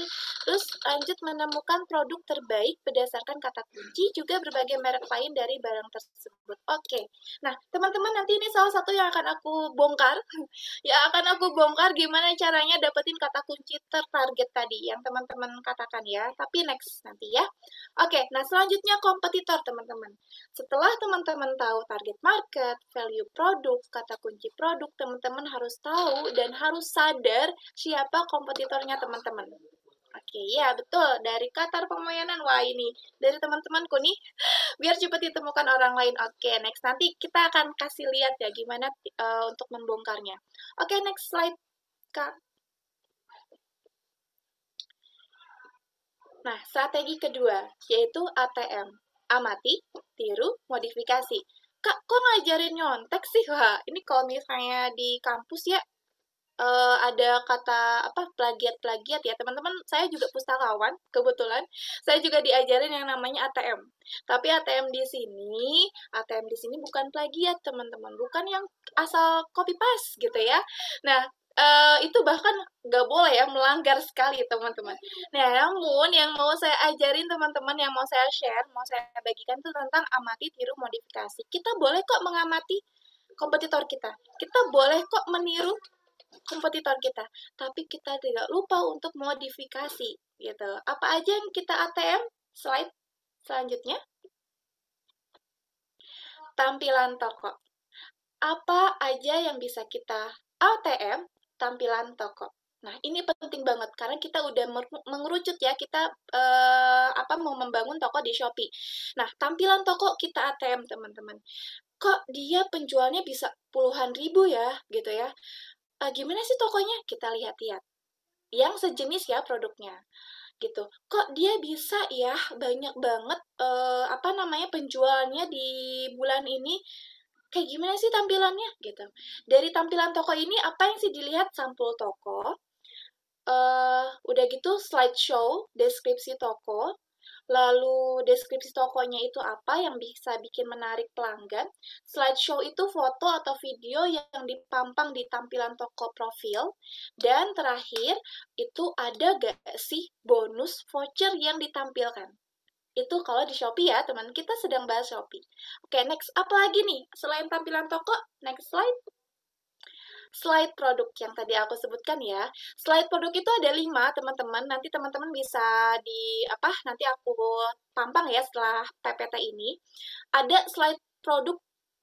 Terus lanjut menemukan produk terbaik berdasarkan kata kunci juga berbagai merek lain dari barang tersebut. Oke. Okay. Nah, teman-teman nanti ini salah satu yang akan aku bongkar. ya akan aku bongkar gimana caranya dapetin kata kunci tertarget tadi yang teman-teman katakan ya. Tapi next nanti ya. Oke, okay, nah selanjutnya kompetitor, teman-teman. Setelah teman-teman tahu target market, value produk, kata kunci produk, teman-teman harus tahu dan harus sadar siapa kompetitornya teman-teman. Oke, ya betul. Dari Qatar Pemoyanan, wah ini dari teman-temanku nih, biar cepat ditemukan orang lain. Oke, next nanti kita akan kasih lihat ya gimana uh, untuk membongkarnya. Oke, next slide, Kak. Nah, strategi kedua yaitu ATM. Amati, tiru, modifikasi kak kok ngajarin nyontek sih kak ini kalau misalnya di kampus ya uh, ada kata apa plagiat-plagiat ya teman-teman saya juga pustakawan kebetulan saya juga diajarin yang namanya ATM tapi ATM di sini ATM di sini bukan plagiat teman-teman bukan yang asal copy paste gitu ya nah Eh, itu bahkan nggak boleh ya melanggar sekali teman-teman. Nah, namun yang mau saya ajarin teman-teman yang mau saya share, mau saya bagikan itu tentang amati, tiru, modifikasi. Kita boleh kok mengamati kompetitor kita. Kita boleh kok meniru kompetitor kita, tapi kita tidak lupa untuk modifikasi gitu. Apa aja yang kita ATM? Slide selanjutnya. Tampilan toko. Apa aja yang bisa kita ATM tampilan toko. Nah, ini penting banget karena kita udah mengerucut ya kita eh, apa mau membangun toko di Shopee. Nah, tampilan toko kita ATM, teman-teman. Kok dia penjualnya bisa puluhan ribu ya, gitu ya. Eh, gimana sih tokonya? Kita lihat-lihat. Yang sejenis ya produknya gitu kok dia bisa ya banyak banget eh, apa namanya penjualnya di bulan ini kayak gimana sih tampilannya gitu. Dari tampilan toko ini apa yang sih dilihat sampul toko, uh, udah gitu slideshow deskripsi toko, lalu deskripsi tokonya itu apa yang bisa bikin menarik pelanggan. Slideshow itu foto atau video yang dipampang di tampilan toko profil. Dan terakhir, itu ada gak sih bonus voucher yang ditampilkan? Itu kalau di Shopee ya, teman. Kita sedang bahas Shopee. Oke, next. Apa lagi nih? Selain tampilan toko, next slide slide produk yang tadi aku sebutkan ya. Slide produk itu ada lima teman-teman. Nanti teman-teman bisa di apa? Nanti aku tampang ya setelah PPT ini. Ada slide produk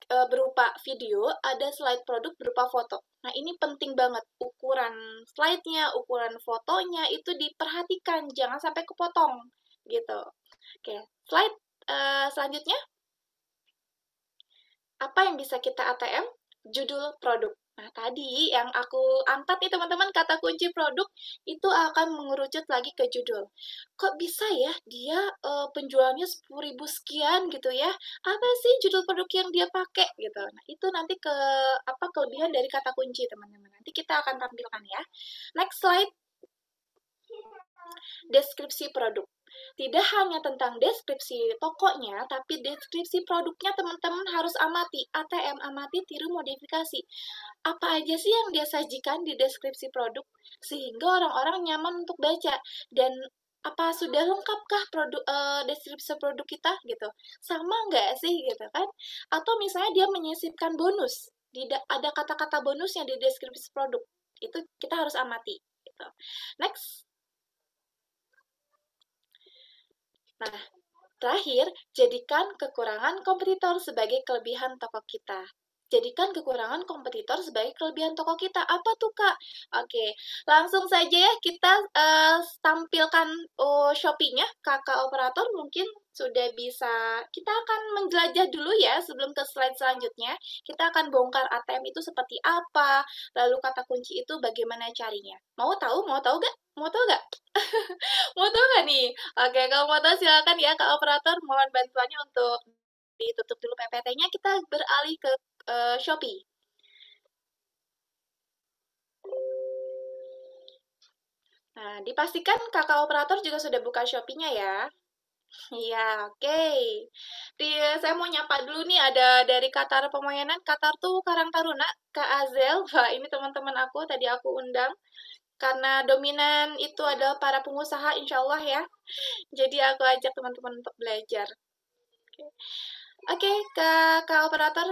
e, berupa video, ada slide produk berupa foto. Nah ini penting banget ukuran slide-nya, ukuran fotonya itu diperhatikan, jangan sampai kepotong gitu. Oke, slide uh, selanjutnya. Apa yang bisa kita ATM? Judul produk. Nah, tadi yang aku angkat nih teman-teman, kata kunci produk itu akan mengerucut lagi ke judul. Kok bisa ya dia e, penjualnya 10.000 sekian gitu ya? Apa sih judul produk yang dia pakai gitu. Nah, itu nanti ke apa kelebihan dari kata kunci, teman-teman. Nanti kita akan tampilkan ya. Next slide. Deskripsi produk. Tidak hanya tentang deskripsi tokonya, tapi deskripsi produknya teman-teman harus amati, ATM amati, tiru modifikasi. Apa aja sih yang dia sajikan di deskripsi produk sehingga orang-orang nyaman untuk baca dan apa sudah lengkapkah produk uh, eh, deskripsi produk kita gitu sama nggak sih gitu kan atau misalnya dia menyisipkan bonus tidak ada kata-kata bonusnya di deskripsi produk itu kita harus amati gitu. next Nah, terakhir, jadikan kekurangan kompetitor sebagai kelebihan toko kita jadikan kekurangan kompetitor sebagai kelebihan toko kita. Apa tuh kak? Oke, langsung saja ya kita uh, tampilkan uh, oh, shopee Kakak operator mungkin sudah bisa. Kita akan menjelajah dulu ya sebelum ke slide selanjutnya. Kita akan bongkar ATM itu seperti apa, lalu kata kunci itu bagaimana carinya. Mau tahu? Mau tahu gak? Mau tahu gak? mau tahu gak nih? Oke, kalau mau tahu silakan ya kak operator mohon bantuannya untuk ditutup dulu PPT-nya. Kita beralih ke uh, Shopee. Nah, dipastikan kakak operator juga sudah buka Shopee-nya ya. Iya, oke. Okay. saya mau nyapa dulu nih ada dari Qatar Pemoyanan, Qatar tuh Karang Taruna, Kak Azel. Wah, ini teman-teman aku tadi aku undang. Karena dominan itu adalah para pengusaha, insya Allah ya. Jadi aku ajak teman-teman untuk belajar. Oke, okay. okay, operator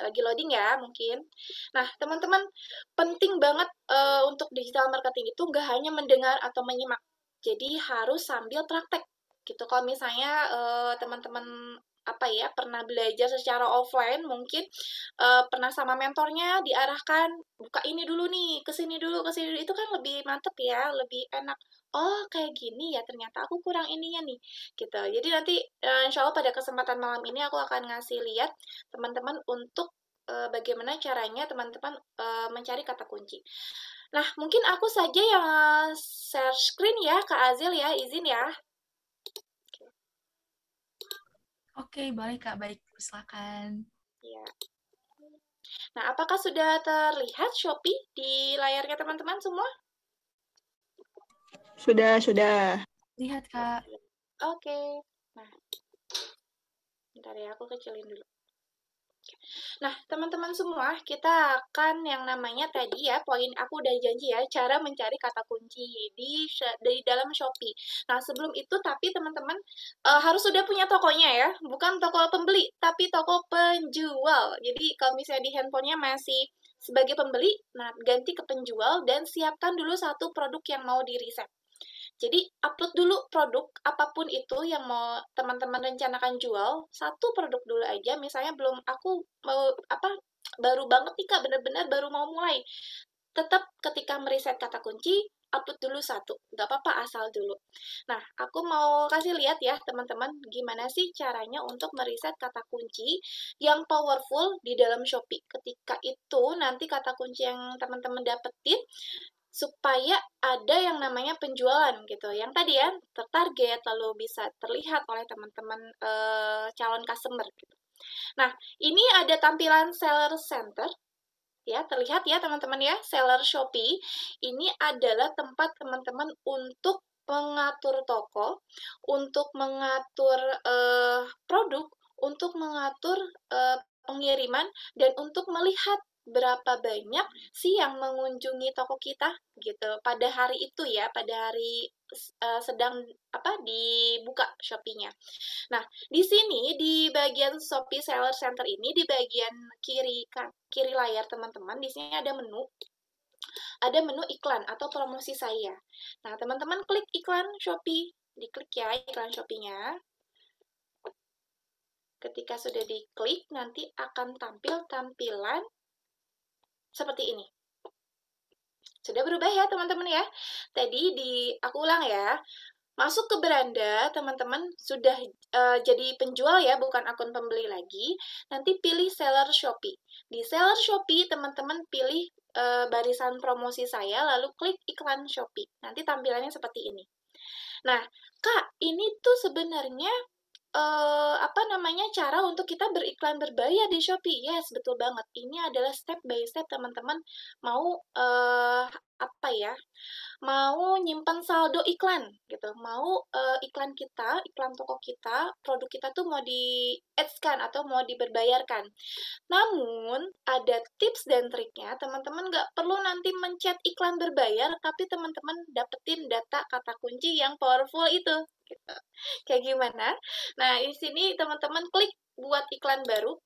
lagi loading ya mungkin. Nah teman-teman penting banget uh, untuk digital marketing itu nggak hanya mendengar atau menyimak, jadi harus sambil praktek gitu. Kalau misalnya eh, teman-teman apa ya pernah belajar secara offline mungkin uh, pernah sama mentornya diarahkan buka ini dulu nih kesini dulu kesini dulu. itu kan lebih mantep ya lebih enak oh kayak gini ya ternyata aku kurang ininya nih gitu jadi nanti uh, insya Allah pada kesempatan malam ini aku akan ngasih lihat teman-teman untuk uh, bagaimana caranya teman-teman uh, mencari kata kunci nah mungkin aku saja yang share screen ya kak Azil ya izin ya Oke, okay, Kak. Baik, silakan. Iya. Nah, apakah sudah terlihat Shopee di layarnya teman-teman semua? Sudah, sudah. Lihat, Kak. Oke. Okay. Nah, bentar ya, aku kecilin dulu. Nah, teman-teman semua, kita akan yang namanya tadi ya, poin aku udah janji ya, cara mencari kata kunci di dari dalam Shopee. Nah, sebelum itu tapi teman-teman uh, harus sudah punya tokonya ya, bukan toko pembeli, tapi toko penjual. Jadi, kalau misalnya di handphonenya masih sebagai pembeli, nah ganti ke penjual dan siapkan dulu satu produk yang mau di-reset. Jadi upload dulu produk apapun itu yang mau teman-teman rencanakan jual, satu produk dulu aja. Misalnya belum aku mau apa baru banget nih Kak, benar-benar baru mau mulai. Tetap ketika meriset kata kunci, upload dulu satu, nggak apa-apa asal dulu. Nah, aku mau kasih lihat ya teman-teman, gimana sih caranya untuk meriset kata kunci yang powerful di dalam Shopee. Ketika itu nanti kata kunci yang teman-teman dapetin supaya ada yang namanya penjualan gitu. Yang tadi ya tertarget lalu bisa terlihat oleh teman-teman e, calon customer gitu. Nah, ini ada tampilan seller center ya terlihat ya teman-teman ya seller Shopee ini adalah tempat teman-teman untuk mengatur toko, untuk mengatur e, produk, untuk mengatur e, pengiriman dan untuk melihat berapa banyak sih yang mengunjungi toko kita gitu pada hari itu ya pada hari uh, sedang apa dibuka shopee Nah, di sini di bagian Shopee Seller Center ini di bagian kiri kan, kiri layar teman-teman di sini ada menu ada menu iklan atau promosi saya. Nah, teman-teman klik iklan Shopee, diklik ya iklan shopee Ketika sudah diklik, nanti akan tampil tampilan seperti ini. Sudah berubah ya teman-teman ya. Tadi di aku ulang ya. Masuk ke beranda, teman-teman sudah uh, jadi penjual ya, bukan akun pembeli lagi. Nanti pilih seller Shopee. Di seller Shopee, teman-teman pilih uh, barisan promosi saya, lalu klik iklan Shopee. Nanti tampilannya seperti ini. Nah, Kak, ini tuh sebenarnya uh, apa namanya cara untuk kita beriklan berbayar di Shopee. Yes, betul banget. Ini adalah step by step teman-teman mau uh, apa ya mau nyimpan saldo iklan gitu mau uh, iklan kita iklan toko kita produk kita tuh mau di ads kan atau mau diberbayarkan namun ada tips dan triknya teman-teman nggak perlu nanti mencet iklan berbayar tapi teman-teman dapetin data kata kunci yang powerful itu gitu kayak gimana nah di sini teman-teman klik buat iklan baru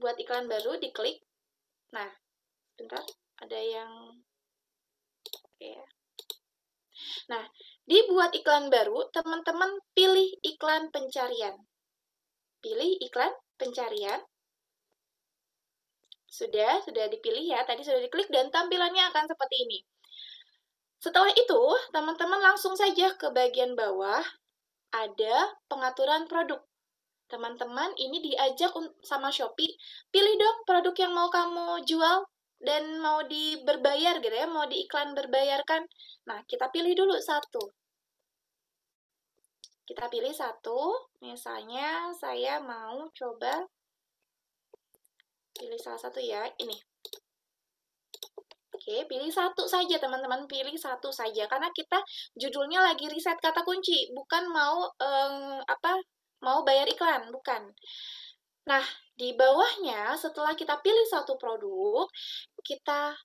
buat iklan baru diklik nah bentar ada yang ya nah dibuat iklan baru teman-teman pilih iklan pencarian pilih iklan pencarian sudah sudah dipilih ya tadi sudah diklik dan tampilannya akan seperti ini setelah itu teman-teman langsung saja ke bagian bawah ada pengaturan produk teman-teman ini diajak sama Shopee, pilih dong produk yang mau kamu jual dan mau di berbayar gitu ya, mau di iklan berbayar kan. Nah, kita pilih dulu satu. Kita pilih satu, misalnya saya mau coba pilih salah satu ya, ini. Oke, pilih satu saja teman-teman, pilih satu saja karena kita judulnya lagi riset kata kunci, bukan mau um, apa? mau bayar iklan, bukan. Nah, di bawahnya setelah kita pilih satu produk, kita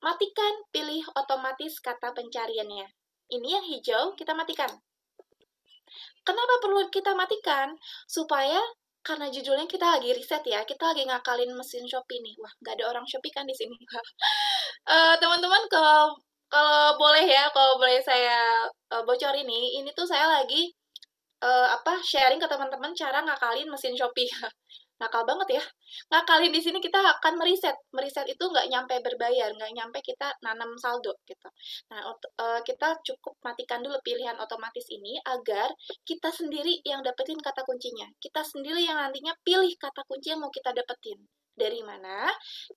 matikan pilih otomatis kata pencariannya. Ini yang hijau kita matikan. Kenapa perlu kita matikan? Supaya karena judulnya kita lagi riset ya, kita lagi ngakalin mesin Shopee nih. Wah, nggak ada orang Shopee kan di sini. teman eh, teman-teman kalau kalau boleh ya, kalau boleh saya eh, bocor ini, ini tuh saya lagi uh, apa sharing ke teman-teman cara ngakalin mesin Shopee. Nakal banget ya. Ngakalin di sini kita akan meriset. Meriset itu nggak nyampe berbayar, nggak nyampe kita nanam saldo gitu. Nah, uh, kita cukup matikan dulu pilihan otomatis ini agar kita sendiri yang dapetin kata kuncinya. Kita sendiri yang nantinya pilih kata kunci yang mau kita dapetin. Dari mana?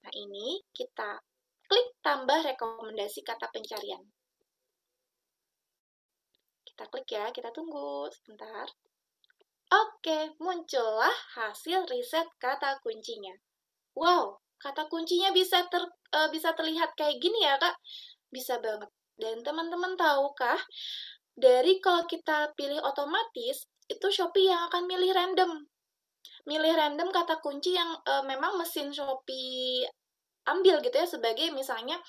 Nah, ini kita klik tambah rekomendasi kata pencarian. Kita klik ya, kita tunggu sebentar. Oke, muncullah hasil riset kata kuncinya. Wow, kata kuncinya bisa ter, uh, bisa terlihat kayak gini ya, Kak. Bisa banget. Dan teman-teman tahukah dari kalau kita pilih otomatis, itu Shopee yang akan milih random. Milih random kata kunci yang e, memang mesin Shopee ambil gitu ya sebagai misalnya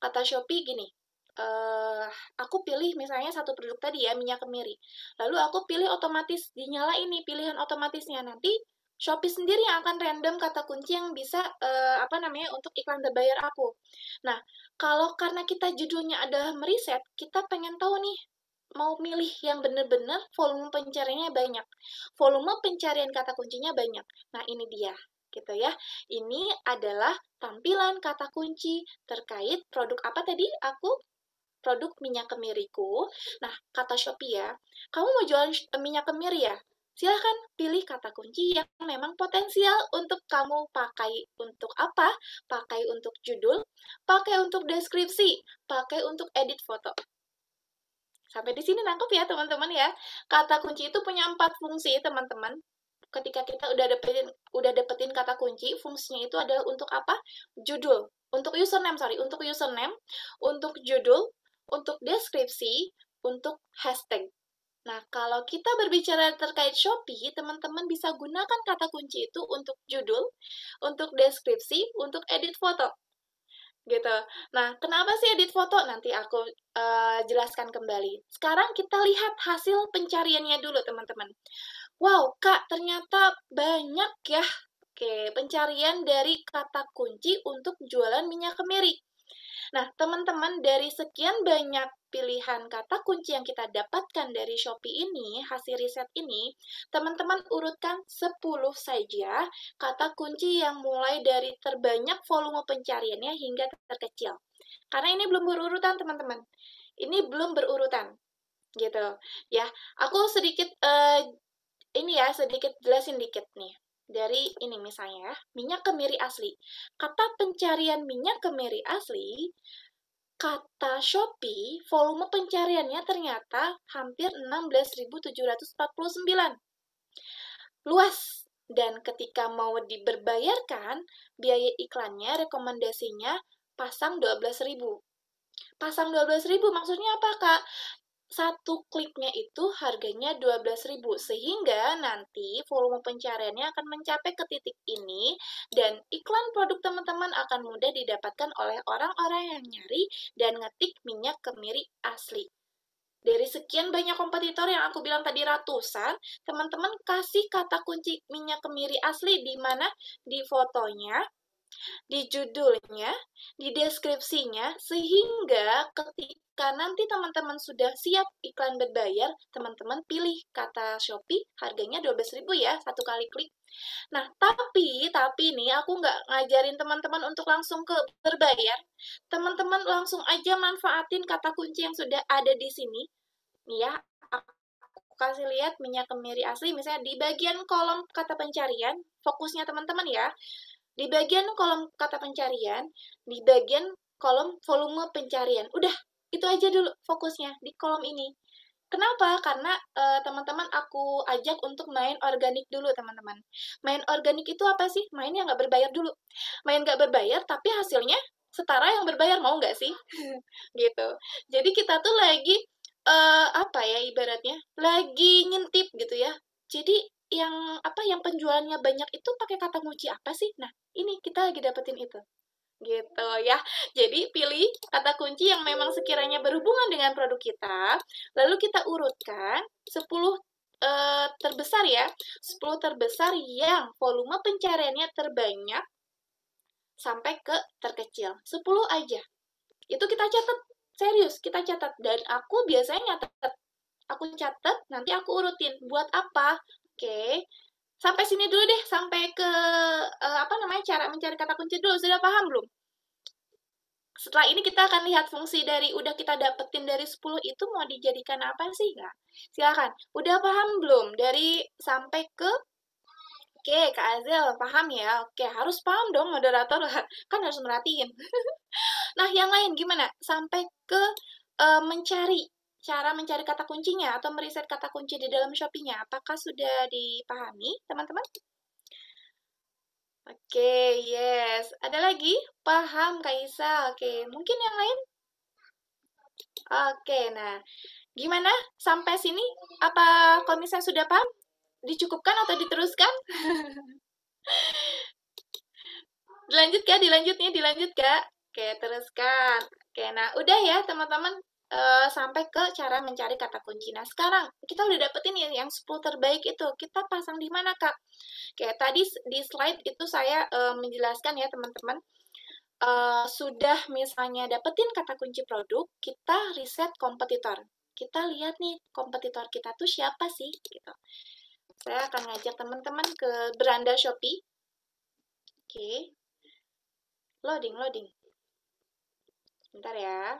kata Shopee gini uh, aku pilih misalnya satu produk tadi ya minyak kemiri lalu aku pilih otomatis dinyala ini pilihan otomatisnya nanti Shopee sendiri yang akan random kata kunci yang bisa uh, apa namanya untuk iklan terbayar aku. Nah, kalau karena kita judulnya ada meriset, kita pengen tahu nih mau milih yang bener-bener volume pencariannya banyak. Volume pencarian kata kuncinya banyak. Nah, ini dia gitu ya. Ini adalah tampilan kata kunci terkait produk apa tadi aku produk minyak kemiriku. Nah, kata Shopee ya, kamu mau jual eh, minyak kemiri ya? Silahkan pilih kata kunci yang memang potensial untuk kamu pakai untuk apa, pakai untuk judul, pakai untuk deskripsi, pakai untuk edit foto. Sampai di sini nangkep ya teman-teman ya. Kata kunci itu punya empat fungsi teman-teman ketika kita udah dapetin udah dapetin kata kunci, fungsinya itu adalah untuk apa? Judul, untuk username sorry, untuk username, untuk judul, untuk deskripsi, untuk hashtag. Nah, kalau kita berbicara terkait Shopee, teman-teman bisa gunakan kata kunci itu untuk judul, untuk deskripsi, untuk edit foto. Gitu. Nah, kenapa sih edit foto? Nanti aku uh, jelaskan kembali. Sekarang kita lihat hasil pencariannya dulu, teman-teman. Wow, Kak, ternyata banyak ya Oke, pencarian dari kata kunci untuk jualan minyak kemiri. Nah, teman-teman, dari sekian banyak pilihan kata kunci yang kita dapatkan dari Shopee ini, hasil riset ini, teman-teman urutkan 10 saja kata kunci yang mulai dari terbanyak volume pencariannya hingga terkecil. Karena ini belum berurutan, teman-teman. Ini belum berurutan. Gitu. Ya, aku sedikit uh, ini ya, sedikit jelasin dikit nih dari ini misalnya minyak kemiri asli. Kata pencarian minyak kemiri asli, kata Shopee, volume pencariannya ternyata hampir 16.749. Luas. Dan ketika mau diberbayarkan, biaya iklannya rekomendasinya pasang 12.000. Pasang 12.000 maksudnya apa, Kak? satu kliknya itu harganya 12.000 sehingga nanti volume pencariannya akan mencapai ke titik ini dan iklan produk teman-teman akan mudah didapatkan oleh orang-orang yang nyari dan ngetik minyak kemiri asli. Dari sekian banyak kompetitor yang aku bilang tadi ratusan, teman-teman kasih kata kunci minyak kemiri asli di mana di fotonya di judulnya, di deskripsinya, sehingga ketika nanti teman-teman sudah siap iklan berbayar, teman-teman pilih kata Shopee, harganya 12.000 ya, satu kali klik. Nah, tapi, tapi nih, aku nggak ngajarin teman-teman untuk langsung ke berbayar. Teman-teman langsung aja manfaatin kata kunci yang sudah ada di sini. Ya, kasih lihat minyak kemiri asli misalnya di bagian kolom kata pencarian fokusnya teman-teman ya di bagian kolom kata pencarian, di bagian kolom volume pencarian. Udah, itu aja dulu fokusnya di kolom ini. Kenapa? Karena eh, teman-teman uh, aku ajak untuk main organik dulu teman-teman. Main organik itu apa sih? Main yang nggak berbayar dulu. Main nggak berbayar tapi hasilnya setara yang berbayar mau nggak sih? gitu. Jadi kita tuh lagi uh, apa ya ibaratnya? Lagi ngintip gitu ya. Jadi yang apa yang penjualannya banyak itu pakai kata kunci apa sih? Nah, ini kita lagi dapetin itu. Gitu ya. Jadi pilih kata kunci yang memang sekiranya berhubungan dengan produk kita, lalu kita urutkan 10 eh, terbesar ya. 10 terbesar yang volume pencariannya terbanyak sampai ke terkecil. 10 aja. Itu kita catat serius, kita catat dan aku biasanya nyatet aku catat, nanti aku urutin. Buat apa? Oke. Sampai sini dulu deh, sampai ke uh, apa namanya cara mencari kata kunci dulu. Sudah paham belum? Setelah ini kita akan lihat fungsi dari udah kita dapetin dari 10 itu mau dijadikan apa sih? Nah, silakan. Udah paham belum dari sampai ke Oke, Kak Azil, paham ya? Oke, harus paham dong moderator, kan harus merhatiin. nah, yang lain gimana? Sampai ke uh, mencari cara mencari kata kuncinya atau meriset kata kunci di dalam shoppingnya Apakah sudah dipahami, teman-teman? Oke, okay, yes. Ada lagi? Paham, Kaisa. Oke, okay. mungkin yang lain? Oke, okay, nah. Gimana? Sampai sini? Apa kalau misalnya sudah paham? Dicukupkan atau diteruskan? dilanjut kak, dilanjutnya, dilanjut kak. Oke, teruskan. Oke, nah udah ya teman-teman. Eh, sampai ke cara mencari kata kunci. Nah, sekarang kita udah dapetin ya yang 10 terbaik itu. Kita pasang di mana, Kak? Kayak tadi di slide itu saya uh, menjelaskan ya, teman-teman. Uh, sudah misalnya dapetin kata kunci produk, kita riset kompetitor. Kita lihat nih kompetitor kita tuh siapa sih gitu. Saya akan ngajak teman-teman ke beranda Shopee. Oke. Okay. Loading, loading. Sebentar ya.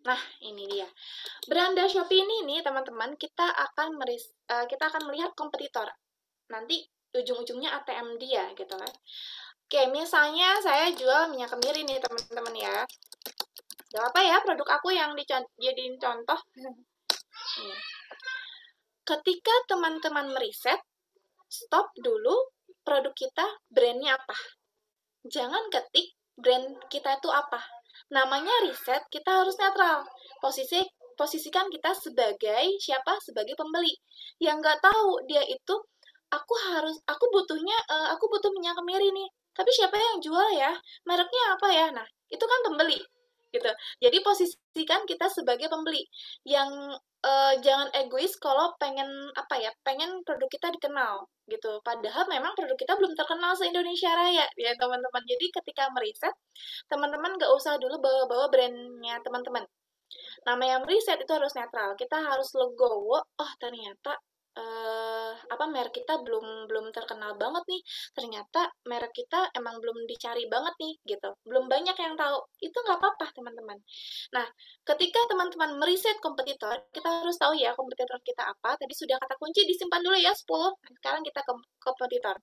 Nah, ini dia. Beranda Shopee ini nih, teman-teman, kita akan meris uh, kita akan melihat kompetitor. Nanti ujung-ujungnya ATM dia gitu kan. Oke, misalnya saya jual minyak kemiri nih, teman-teman ya. Gak apa ya, produk aku yang dijadiin contoh. Ketika teman-teman meriset, stop dulu produk kita brandnya apa. Jangan ketik brand kita itu apa namanya riset, kita harus netral. Posisi posisikan kita sebagai siapa? Sebagai pembeli. Yang nggak tahu dia itu aku harus aku butuhnya uh, aku butuh minyak kemiri nih. Tapi siapa yang jual ya? Mereknya apa ya? Nah, itu kan pembeli gitu. Jadi posisikan kita sebagai pembeli yang uh, jangan egois kalau pengen apa ya, pengen produk kita dikenal gitu. Padahal memang produk kita belum terkenal se Indonesia Raya ya teman-teman. Jadi ketika meriset, teman-teman gak usah dulu bawa-bawa brandnya teman-teman. Nama yang meriset itu harus netral. Kita harus legowo, oh ternyata Eh, apa merek kita belum belum terkenal banget nih ternyata merek kita emang belum dicari banget nih gitu belum banyak yang tahu itu nggak apa-apa teman-teman nah ketika teman-teman meriset kompetitor kita harus tahu ya kompetitor kita apa tadi sudah kata kunci disimpan dulu ya 10 nah, sekarang kita ke kompetitor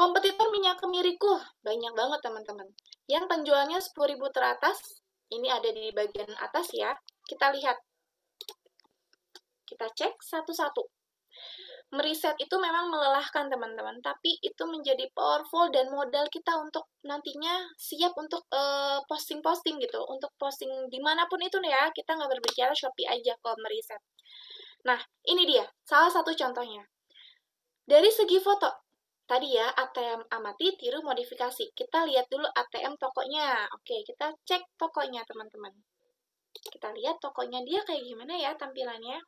kompetitor minyak kemiriku banyak banget teman-teman yang penjualnya 10.000 teratas ini ada di bagian atas ya kita lihat kita cek satu-satu Meriset itu memang melelahkan teman-teman, tapi itu menjadi powerful dan modal kita untuk nantinya siap untuk eh, posting-posting uh, gitu, untuk posting dimanapun itu nih ya, kita nggak berbicara Shopee aja kalau meriset. Nah, ini dia, salah satu contohnya. Dari segi foto, tadi ya ATM amati, tiru modifikasi. Kita lihat dulu ATM tokonya. Oke, kita cek tokonya teman-teman. Kita lihat tokonya dia kayak gimana ya tampilannya.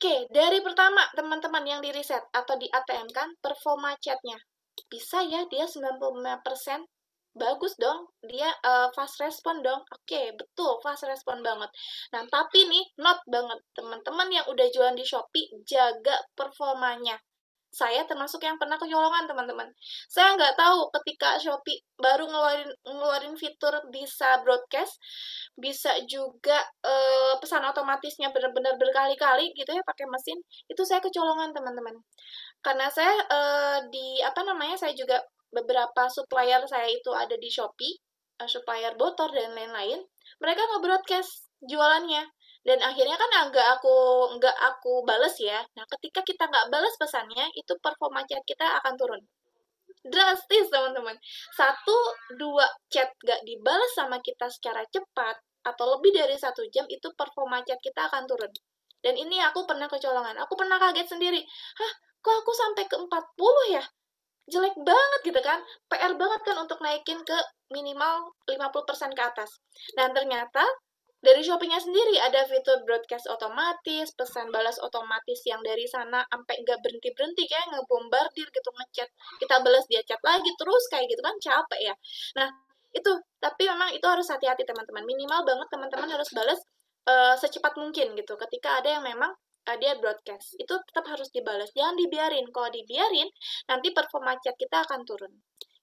Oke, dari pertama teman-teman yang di reset atau di ATM kan performa chatnya. Bisa ya dia 95%? Bagus dong, dia uh, fast respon dong. Oke, betul fast respon banget. Nah, tapi nih, not banget teman-teman yang udah jualan di Shopee, jaga performanya saya termasuk yang pernah kecolongan teman-teman. Saya nggak tahu ketika Shopee baru ngeluarin ngeluarin fitur bisa broadcast, bisa juga uh, pesan otomatisnya benar-benar berkali-kali gitu ya pakai mesin, itu saya kecolongan teman-teman. Karena saya uh, di apa namanya saya juga beberapa supplier saya itu ada di Shopee, eh, supplier botor dan lain-lain, mereka nge-broadcast jualannya dan akhirnya kan nggak aku nggak aku bales ya nah ketika kita nggak bales pesannya itu performa chat kita akan turun drastis teman-teman satu dua chat nggak dibales sama kita secara cepat atau lebih dari satu jam itu performa chat kita akan turun dan ini aku pernah kecolongan aku pernah kaget sendiri hah kok aku sampai ke 40 ya jelek banget gitu kan PR banget kan untuk naikin ke minimal 50% ke atas dan ternyata dari shoppingnya sendiri ada fitur broadcast otomatis, pesan balas otomatis yang dari sana sampai nggak berhenti-berhenti kayak ngebombardir gitu ngechat. Kita balas dia chat lagi terus kayak gitu kan capek ya. Nah, itu tapi memang itu harus hati-hati teman-teman. Minimal banget teman-teman harus balas uh, secepat mungkin gitu. Ketika ada yang memang uh, dia broadcast, itu tetap harus dibalas. Jangan dibiarin. Kalau dibiarin, nanti performa chat kita akan turun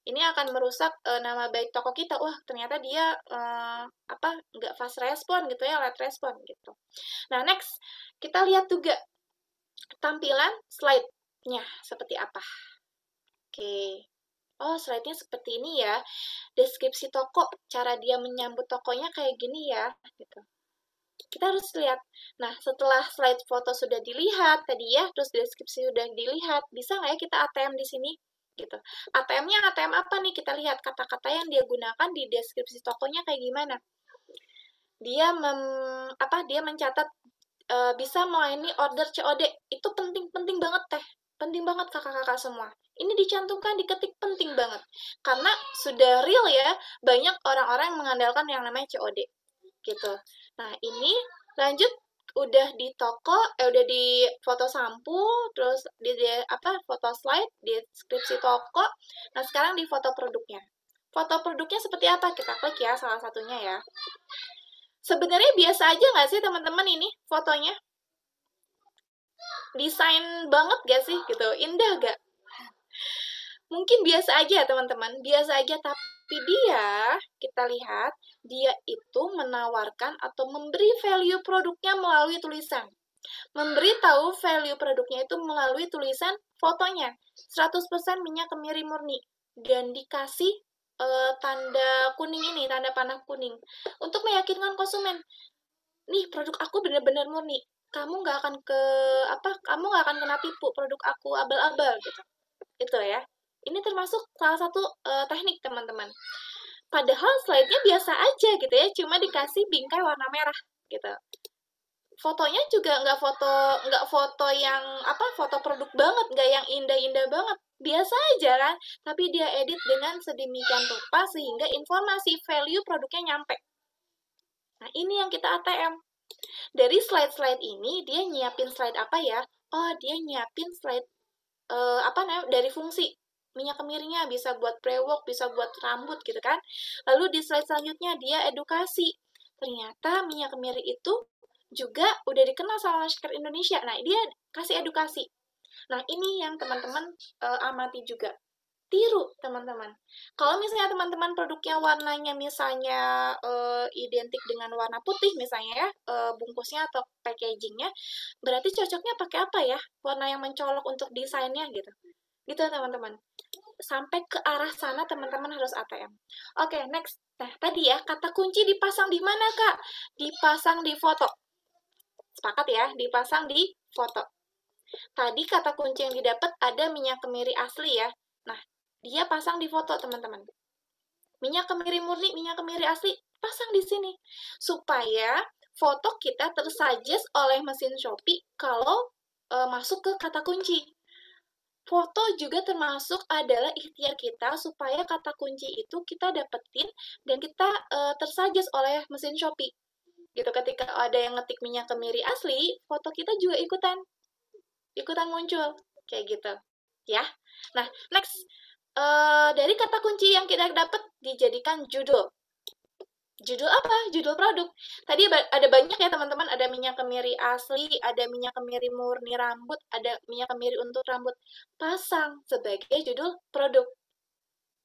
ini akan merusak e, nama baik toko kita wah ternyata dia e, apa nggak fast respon gitu ya late respon gitu nah next kita lihat juga tampilan slide-nya seperti apa oke Oh, slide-nya seperti ini ya. Deskripsi toko, cara dia menyambut tokonya kayak gini ya, gitu kita harus lihat. Nah, setelah slide foto sudah dilihat tadi ya, terus deskripsi sudah dilihat, bisa nggak ya kita ATM di sini? gitu. ATM-nya ATM apa nih? Kita lihat kata-kata yang dia gunakan di deskripsi tokonya kayak gimana. Dia mem, apa? Dia mencatat e, bisa melayani order COD. Itu penting-penting banget teh. Penting banget kakak-kakak semua. Ini dicantumkan diketik penting banget. Karena sudah real ya, banyak orang-orang yang mengandalkan yang namanya COD. Gitu. Nah, ini lanjut udah di toko eh udah di foto sampo, terus di, di apa foto slide di deskripsi toko nah sekarang di foto produknya foto produknya seperti apa kita klik ya salah satunya ya sebenarnya biasa aja nggak sih teman-teman ini fotonya desain banget gak sih gitu indah gak mungkin biasa aja teman-teman biasa aja tapi tapi dia kita lihat dia itu menawarkan atau memberi value produknya melalui tulisan Memberi tahu value produknya itu melalui tulisan fotonya 100% minyak kemiri murni dan dikasih uh, tanda kuning ini tanda panah kuning untuk meyakinkan konsumen nih produk aku benar-benar murni kamu nggak akan ke apa kamu nggak akan kena tipu produk aku abal-abal gitu itu ya ini termasuk salah satu uh, teknik teman-teman. Padahal slide-nya biasa aja gitu ya, cuma dikasih bingkai warna merah gitu. Fotonya juga nggak foto nggak foto yang apa foto produk banget, nggak yang indah-indah banget, biasa aja kan. Tapi dia edit dengan sedemikian rupa sehingga informasi value produknya nyampe. Nah ini yang kita ATM. Dari slide-slide ini dia nyiapin slide apa ya? Oh dia nyiapin slide uh, apa namanya dari fungsi minyak kemirinya, bisa buat prewok bisa buat rambut gitu kan. Lalu di slide selanjutnya dia edukasi. Ternyata minyak kemiri itu juga udah dikenal sama masyarakat Indonesia. Nah, dia kasih edukasi. Nah, ini yang teman-teman uh, amati juga. Tiru, teman-teman. Kalau misalnya teman-teman produknya warnanya misalnya uh, identik dengan warna putih misalnya ya, uh, bungkusnya atau packagingnya, berarti cocoknya pakai apa ya? Warna yang mencolok untuk desainnya gitu. Gitu, teman-teman sampai ke arah sana teman-teman harus ATM. Oke, okay, next. Nah, tadi ya, kata kunci dipasang di mana, Kak? Dipasang di foto. Sepakat ya, dipasang di foto. Tadi kata kunci yang didapat ada minyak kemiri asli ya. Nah, dia pasang di foto, teman-teman. Minyak kemiri murni, minyak kemiri asli, pasang di sini. Supaya foto kita tersuggest oleh mesin Shopee kalau e, masuk ke kata kunci foto juga termasuk adalah ikhtiar kita supaya kata kunci itu kita dapetin dan kita uh, eh, tersajes oleh mesin Shopee. Gitu ketika ada yang ngetik minyak kemiri asli, foto kita juga ikutan ikutan muncul kayak gitu. Ya. Nah, next uh, dari kata kunci yang kita dapat dijadikan judul judul apa? Judul produk. Tadi ada banyak ya teman-teman, ada minyak kemiri asli, ada minyak kemiri murni rambut, ada minyak kemiri untuk rambut. Pasang sebagai judul produk.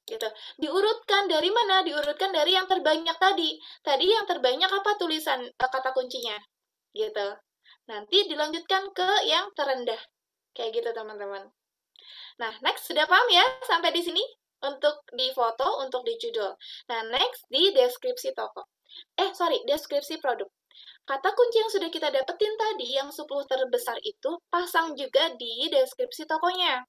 Gitu. Diurutkan dari mana? Diurutkan dari yang terbanyak tadi. Tadi yang terbanyak apa tulisan eh, kata kuncinya? Gitu. Nanti dilanjutkan ke yang terendah. Kayak gitu teman-teman. Nah, next sudah paham ya sampai di sini? untuk di foto, untuk di judul. Nah, next di deskripsi toko. Eh, sorry, deskripsi produk. Kata kunci yang sudah kita dapetin tadi, yang 10 terbesar itu, pasang juga di deskripsi tokonya.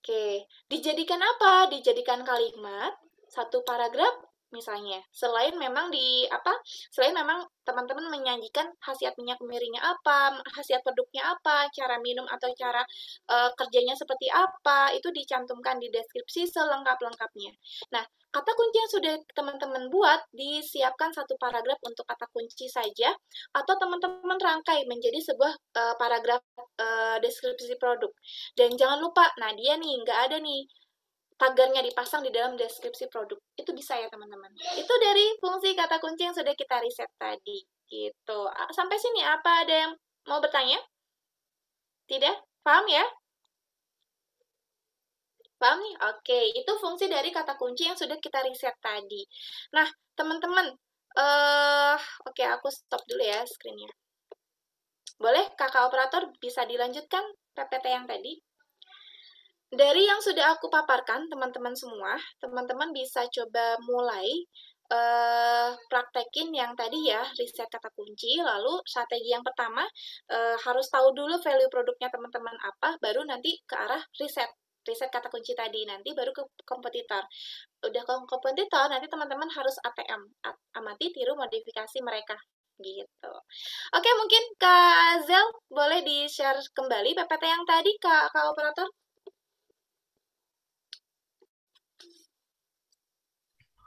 Oke, dijadikan apa? Dijadikan kalimat, satu paragraf misalnya selain memang di apa selain memang teman-teman menyajikan khasiat minyak kemirinya apa khasiat produknya apa cara minum atau cara uh, kerjanya seperti apa itu dicantumkan di deskripsi selengkap lengkapnya nah kata kunci yang sudah teman-teman buat disiapkan satu paragraf untuk kata kunci saja atau teman-teman rangkai menjadi sebuah uh, paragraf uh, deskripsi produk dan jangan lupa nah dia nih nggak ada nih tagarnya dipasang di dalam deskripsi produk. Itu bisa ya, teman-teman. Itu dari fungsi kata kunci yang sudah kita riset tadi. Gitu. Sampai sini apa ada yang mau bertanya? Tidak? Paham ya? Paham nih? Oke, itu fungsi dari kata kunci yang sudah kita riset tadi. Nah, teman-teman, uh, oke okay, aku stop dulu ya screennya. Boleh kakak operator bisa dilanjutkan PPT yang tadi? Dari yang sudah aku paparkan, teman-teman semua, teman-teman bisa coba mulai uh, praktekin yang tadi ya, riset kata kunci. Lalu strategi yang pertama uh, harus tahu dulu value produknya teman-teman apa, baru nanti ke arah riset riset kata kunci tadi nanti baru ke kompetitor. Udah ke kompetitor nanti teman-teman harus ATM, amati, tiru, modifikasi mereka gitu. Oke, mungkin Kak Zel boleh di-share kembali PPT yang tadi Kak, Kak Operator?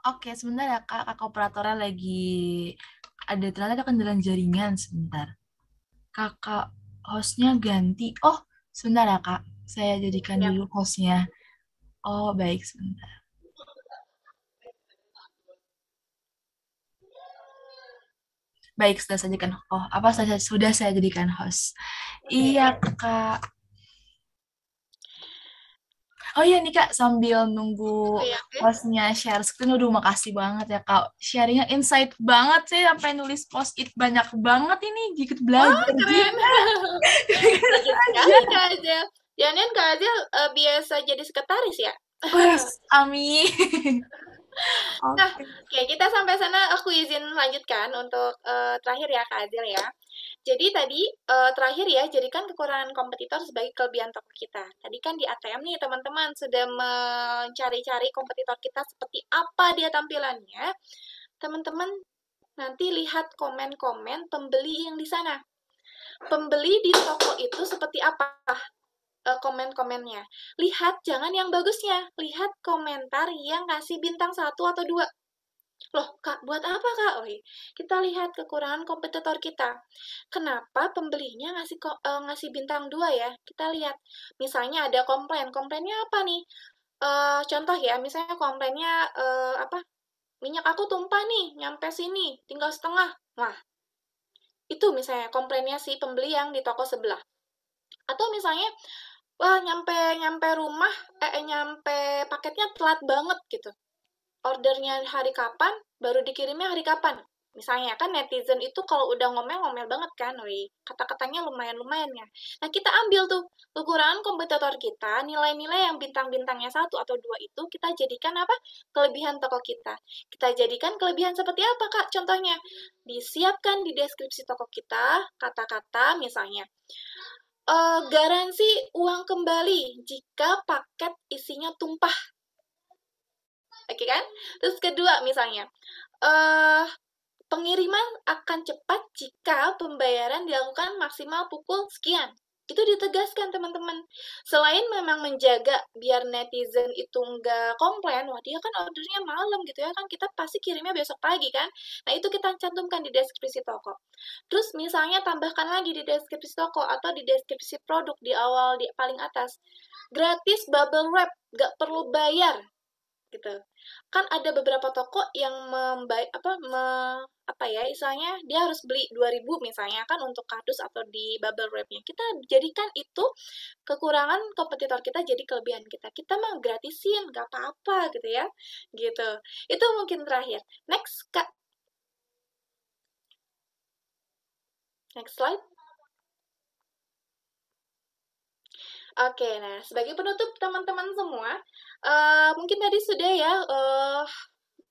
Oke, sebentar ya kak, kak operatornya lagi ada ternyata ada kendala jaringan sebentar. Kakak hostnya ganti. Oh, sebentar ya kak, saya jadikan ya. dulu hostnya. Oh baik sebentar. Baik, sudah saya jadikan. oh apa saja sudah saya jadikan host. Iya, Kak. Oh iya nih Kak, sambil nunggu postnya oh iya, share screen, udah makasih banget ya Kak. Sharingnya insight banget sih, sampai nulis post it banyak banget ini, dikit belajar. Oh, keren. Iya, Kak Azil. Jangan ya, Kak Azil eh, biasa jadi sekretaris ya? amin. okay. Nah, oke okay, kita sampai sana aku izin lanjutkan untuk uh, terakhir ya Kak Adil ya. Jadi tadi uh, terakhir ya jadikan kekurangan kompetitor sebagai kelebihan toko kita. Tadi kan di ATM nih teman-teman sudah mencari-cari kompetitor kita seperti apa dia tampilannya. Teman-teman nanti lihat komen-komen pembeli yang di sana. Pembeli di toko itu seperti apa? Eh, komen-komennya. Lihat jangan yang bagusnya, lihat komentar yang kasih bintang satu atau dua. Loh, Kak, buat apa, Kak? Oke, oh, iya. kita lihat kekurangan kompetitor kita. Kenapa pembelinya ngasih uh, ngasih bintang dua ya? Kita lihat. Misalnya ada komplain. Komplainnya apa nih? Uh, contoh ya, misalnya komplainnya uh, apa? Minyak aku tumpah nih, nyampe sini, tinggal setengah. Wah, itu misalnya komplainnya si pembeli yang di toko sebelah. Atau misalnya wah nyampe nyampe rumah eh nyampe paketnya telat banget gitu ordernya hari kapan baru dikirimnya hari kapan misalnya kan netizen itu kalau udah ngomel-ngomel banget kan woi kata-katanya lumayan-lumayan ya nah kita ambil tuh ukuran kompetitor kita nilai-nilai yang bintang-bintangnya satu atau dua itu kita jadikan apa kelebihan toko kita kita jadikan kelebihan seperti apa kak contohnya disiapkan di deskripsi toko kita kata-kata misalnya uh, garansi uang kembali jika paket isinya tumpah. Oke okay, kan? Terus kedua misalnya, uh, pengiriman akan cepat jika pembayaran dilakukan maksimal pukul sekian itu ditegaskan teman-teman selain memang menjaga biar netizen itu nggak komplain wah dia kan ordernya malam gitu ya kan kita pasti kirimnya besok pagi kan nah itu kita cantumkan di deskripsi toko terus misalnya tambahkan lagi di deskripsi toko atau di deskripsi produk di awal di paling atas gratis bubble wrap nggak perlu bayar gitu kan ada beberapa toko yang membaik apa me, apa ya misalnya dia harus beli 2000 misalnya kan untuk kardus atau di bubble wrapnya kita jadikan itu kekurangan kompetitor kita jadi kelebihan kita kita mah gratisin gak apa-apa gitu ya gitu itu mungkin terakhir next kak next slide Oke, nah sebagai penutup teman-teman semua, uh, mungkin tadi sudah ya, uh,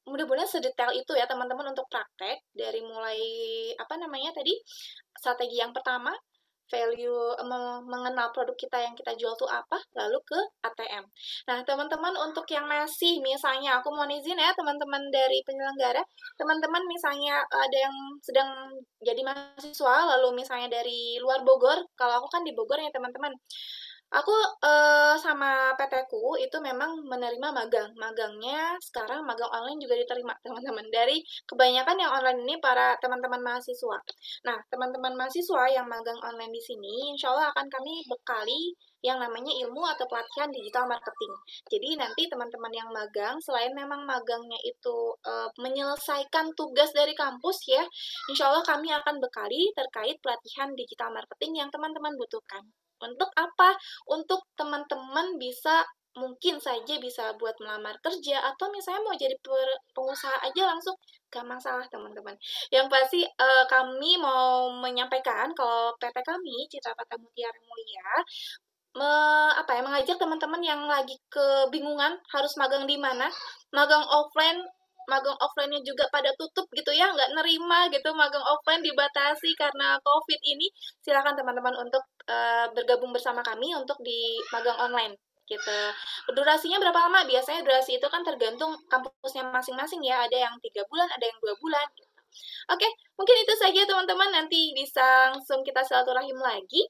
mudah-mudahan sedetail itu ya teman-teman untuk praktek dari mulai apa namanya tadi strategi yang pertama value mengenal produk kita yang kita jual tuh apa lalu ke ATM. Nah, teman-teman untuk yang masih misalnya aku mau izin ya teman-teman dari penyelenggara, teman-teman misalnya ada yang sedang jadi mahasiswa lalu misalnya dari luar Bogor, kalau aku kan di Bogor ya teman-teman. Aku uh, sama PT-ku itu memang menerima magang. Magangnya sekarang magang online juga diterima teman-teman, dari kebanyakan yang online ini para teman-teman mahasiswa. Nah, teman-teman mahasiswa yang magang online di sini, insya Allah akan kami bekali yang namanya ilmu atau pelatihan digital marketing. Jadi nanti teman-teman yang magang, selain memang magangnya itu e, menyelesaikan tugas dari kampus ya, insya Allah kami akan bekali terkait pelatihan digital marketing yang teman-teman butuhkan. Untuk apa? Untuk teman-teman bisa mungkin saja bisa buat melamar kerja atau misalnya mau jadi pengusaha aja langsung gak masalah teman-teman. Yang pasti eh, kami mau menyampaikan kalau PT kami Citra Pata Mutiara Mulia me, apa ya mengajak teman-teman yang lagi kebingungan harus magang di mana, magang offline magang offline-nya juga pada tutup gitu ya, nggak nerima gitu magang offline dibatasi karena COVID ini, silakan teman-teman untuk uh, bergabung bersama kami untuk di magang online gitu. Durasinya berapa lama? Biasanya durasi itu kan tergantung kampusnya masing-masing ya. Ada yang tiga bulan, ada yang dua bulan. Oke, mungkin itu saja teman-teman. Nanti bisa langsung kita silaturahim lagi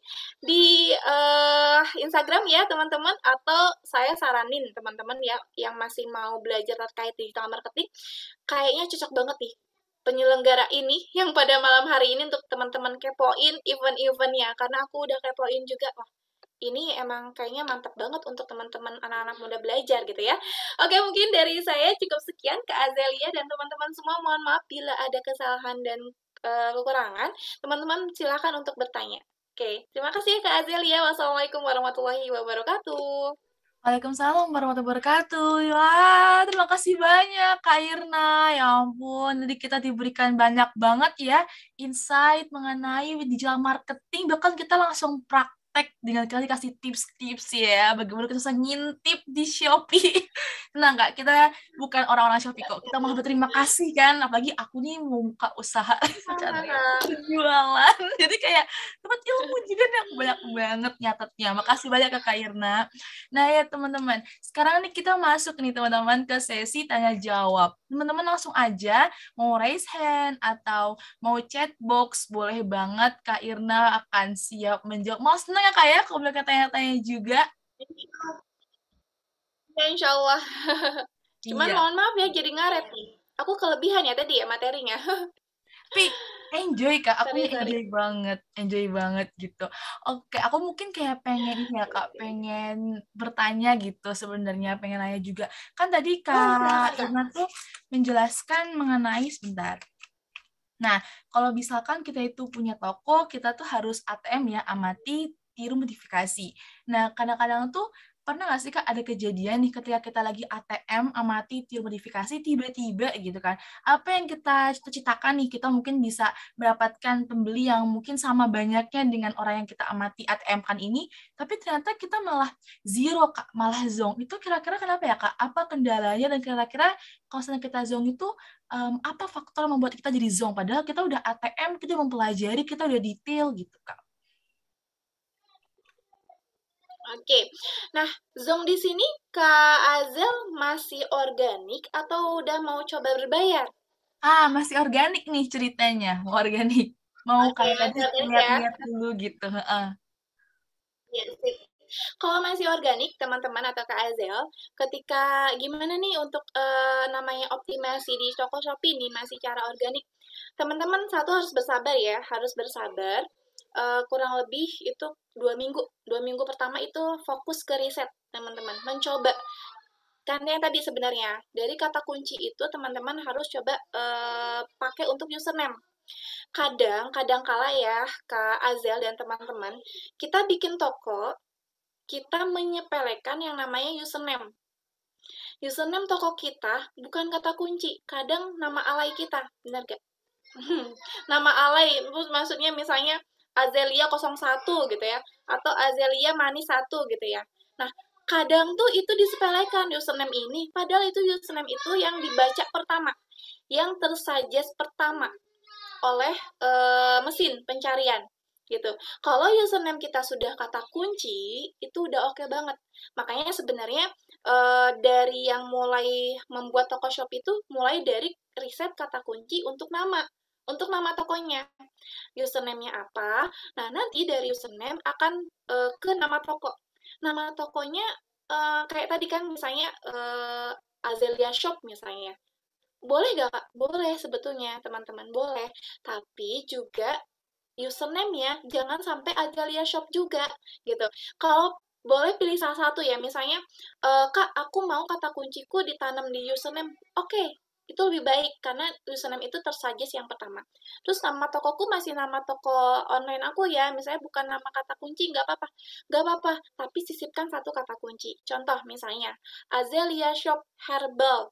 di uh, Instagram ya teman-teman. Atau saya saranin teman-teman ya yang masih mau belajar terkait digital marketing, kayaknya cocok banget nih penyelenggara ini yang pada malam hari ini untuk teman-teman kepoin event-eventnya karena aku udah kepoin juga wah ini emang kayaknya mantap banget untuk teman-teman anak-anak muda belajar gitu ya. Oke, mungkin dari saya cukup sekian ke Azelia dan teman-teman semua mohon maaf bila ada kesalahan dan uh, kekurangan. Teman-teman silakan untuk bertanya. Oke, terima kasih ke Azelia. Wassalamualaikum warahmatullahi wabarakatuh. Waalaikumsalam warahmatullahi wabarakatuh. Wah, terima kasih banyak Kak Irna. Ya ampun, jadi kita diberikan banyak banget ya insight mengenai digital marketing. Bahkan kita langsung praktek praktek dengan kalian kasih tips-tips ya bagaimana kita bisa ngintip di Shopee tenang nggak kita bukan orang-orang Shopee kok kita mau berterima kasih kan apalagi aku nih membuka usaha jualan jadi kayak tempat ilmu juga nih aku banyak banget nyatetnya makasih banyak kak Irna nah ya teman-teman sekarang nih kita masuk nih teman-teman ke sesi tanya jawab teman-teman langsung aja mau raise hand atau mau chat box boleh banget kak Irna akan siap menjawab mau seneng ya kak ya kalau mereka tanya-tanya juga Ya, insya Allah. Cuman iya. mohon maaf ya jadi ngaret nih. Aku kelebihan ya tadi ya materinya. Tapi enjoy kak, aku sorry, ya enjoy sorry. banget, enjoy banget gitu. Oke, aku mungkin kayak pengen ya kak, pengen bertanya gitu sebenarnya, pengen nanya juga. Kan tadi iya, iya, kak iya. Irna tuh menjelaskan mengenai sebentar. Nah, kalau misalkan kita itu punya toko, kita tuh harus ATM ya, amati, tiru modifikasi. Nah, kadang-kadang tuh pernah nggak sih kak ada kejadian nih ketika kita lagi ATM amati tiru modifikasi tiba-tiba gitu kan apa yang kita cita-citakan nih kita mungkin bisa mendapatkan pembeli yang mungkin sama banyaknya dengan orang yang kita amati ATM kan ini tapi ternyata kita malah zero kak malah zong itu kira-kira kenapa ya kak apa kendalanya dan kira-kira kalau kita zong itu um, apa faktor membuat kita jadi zong padahal kita udah ATM kita mempelajari kita udah detail gitu kak Oke. Nah, zong di sini Kak Azel masih organik atau udah mau coba berbayar? Ah, masih organik nih ceritanya. organik. Mau okay, kayak tadi lihat-lihat ya. dulu gitu, heeh. Ya, Kalau masih organik, teman-teman atau Kak Azel, ketika gimana nih untuk uh, namanya optimasi di toko Shopee ini masih cara organik, teman-teman satu harus bersabar ya, harus bersabar uh, kurang lebih itu dua minggu dua minggu pertama itu fokus ke riset teman-teman mencoba karena yang tadi sebenarnya dari kata kunci itu teman-teman harus coba uh, pakai untuk username kadang kadang kala ya kak Azel dan teman-teman kita bikin toko kita menyepelekan yang namanya username username toko kita bukan kata kunci kadang nama alay kita benar gak nama alay maksudnya misalnya Azelia 01 gitu ya atau Azelia Manis 1 gitu ya. Nah, kadang tuh itu disepelekan username ini padahal itu username itu yang dibaca pertama, yang tersuggest pertama oleh e, mesin pencarian gitu. Kalau username kita sudah kata kunci, itu udah oke okay banget. Makanya sebenarnya e, dari yang mulai membuat toko shop itu mulai dari riset kata kunci untuk nama untuk nama tokonya. Username-nya apa? Nah, nanti dari username akan uh, ke nama toko. Nama tokonya uh, kayak tadi kan misalnya uh, eh, Azelia Shop misalnya. Boleh gak, Kak? Boleh sebetulnya, teman-teman. Boleh. Tapi juga username ya, jangan sampai Azelia Shop juga, gitu. Kalau boleh pilih salah satu ya misalnya e, kak aku mau kata kunciku ditanam di username oke okay, itu lebih baik karena username itu tersuggest yang pertama. Terus nama tokoku masih nama toko online aku ya, misalnya bukan nama kata kunci, nggak apa-apa. Nggak apa-apa, tapi sisipkan satu kata kunci. Contoh misalnya, Azelia Shop Herbal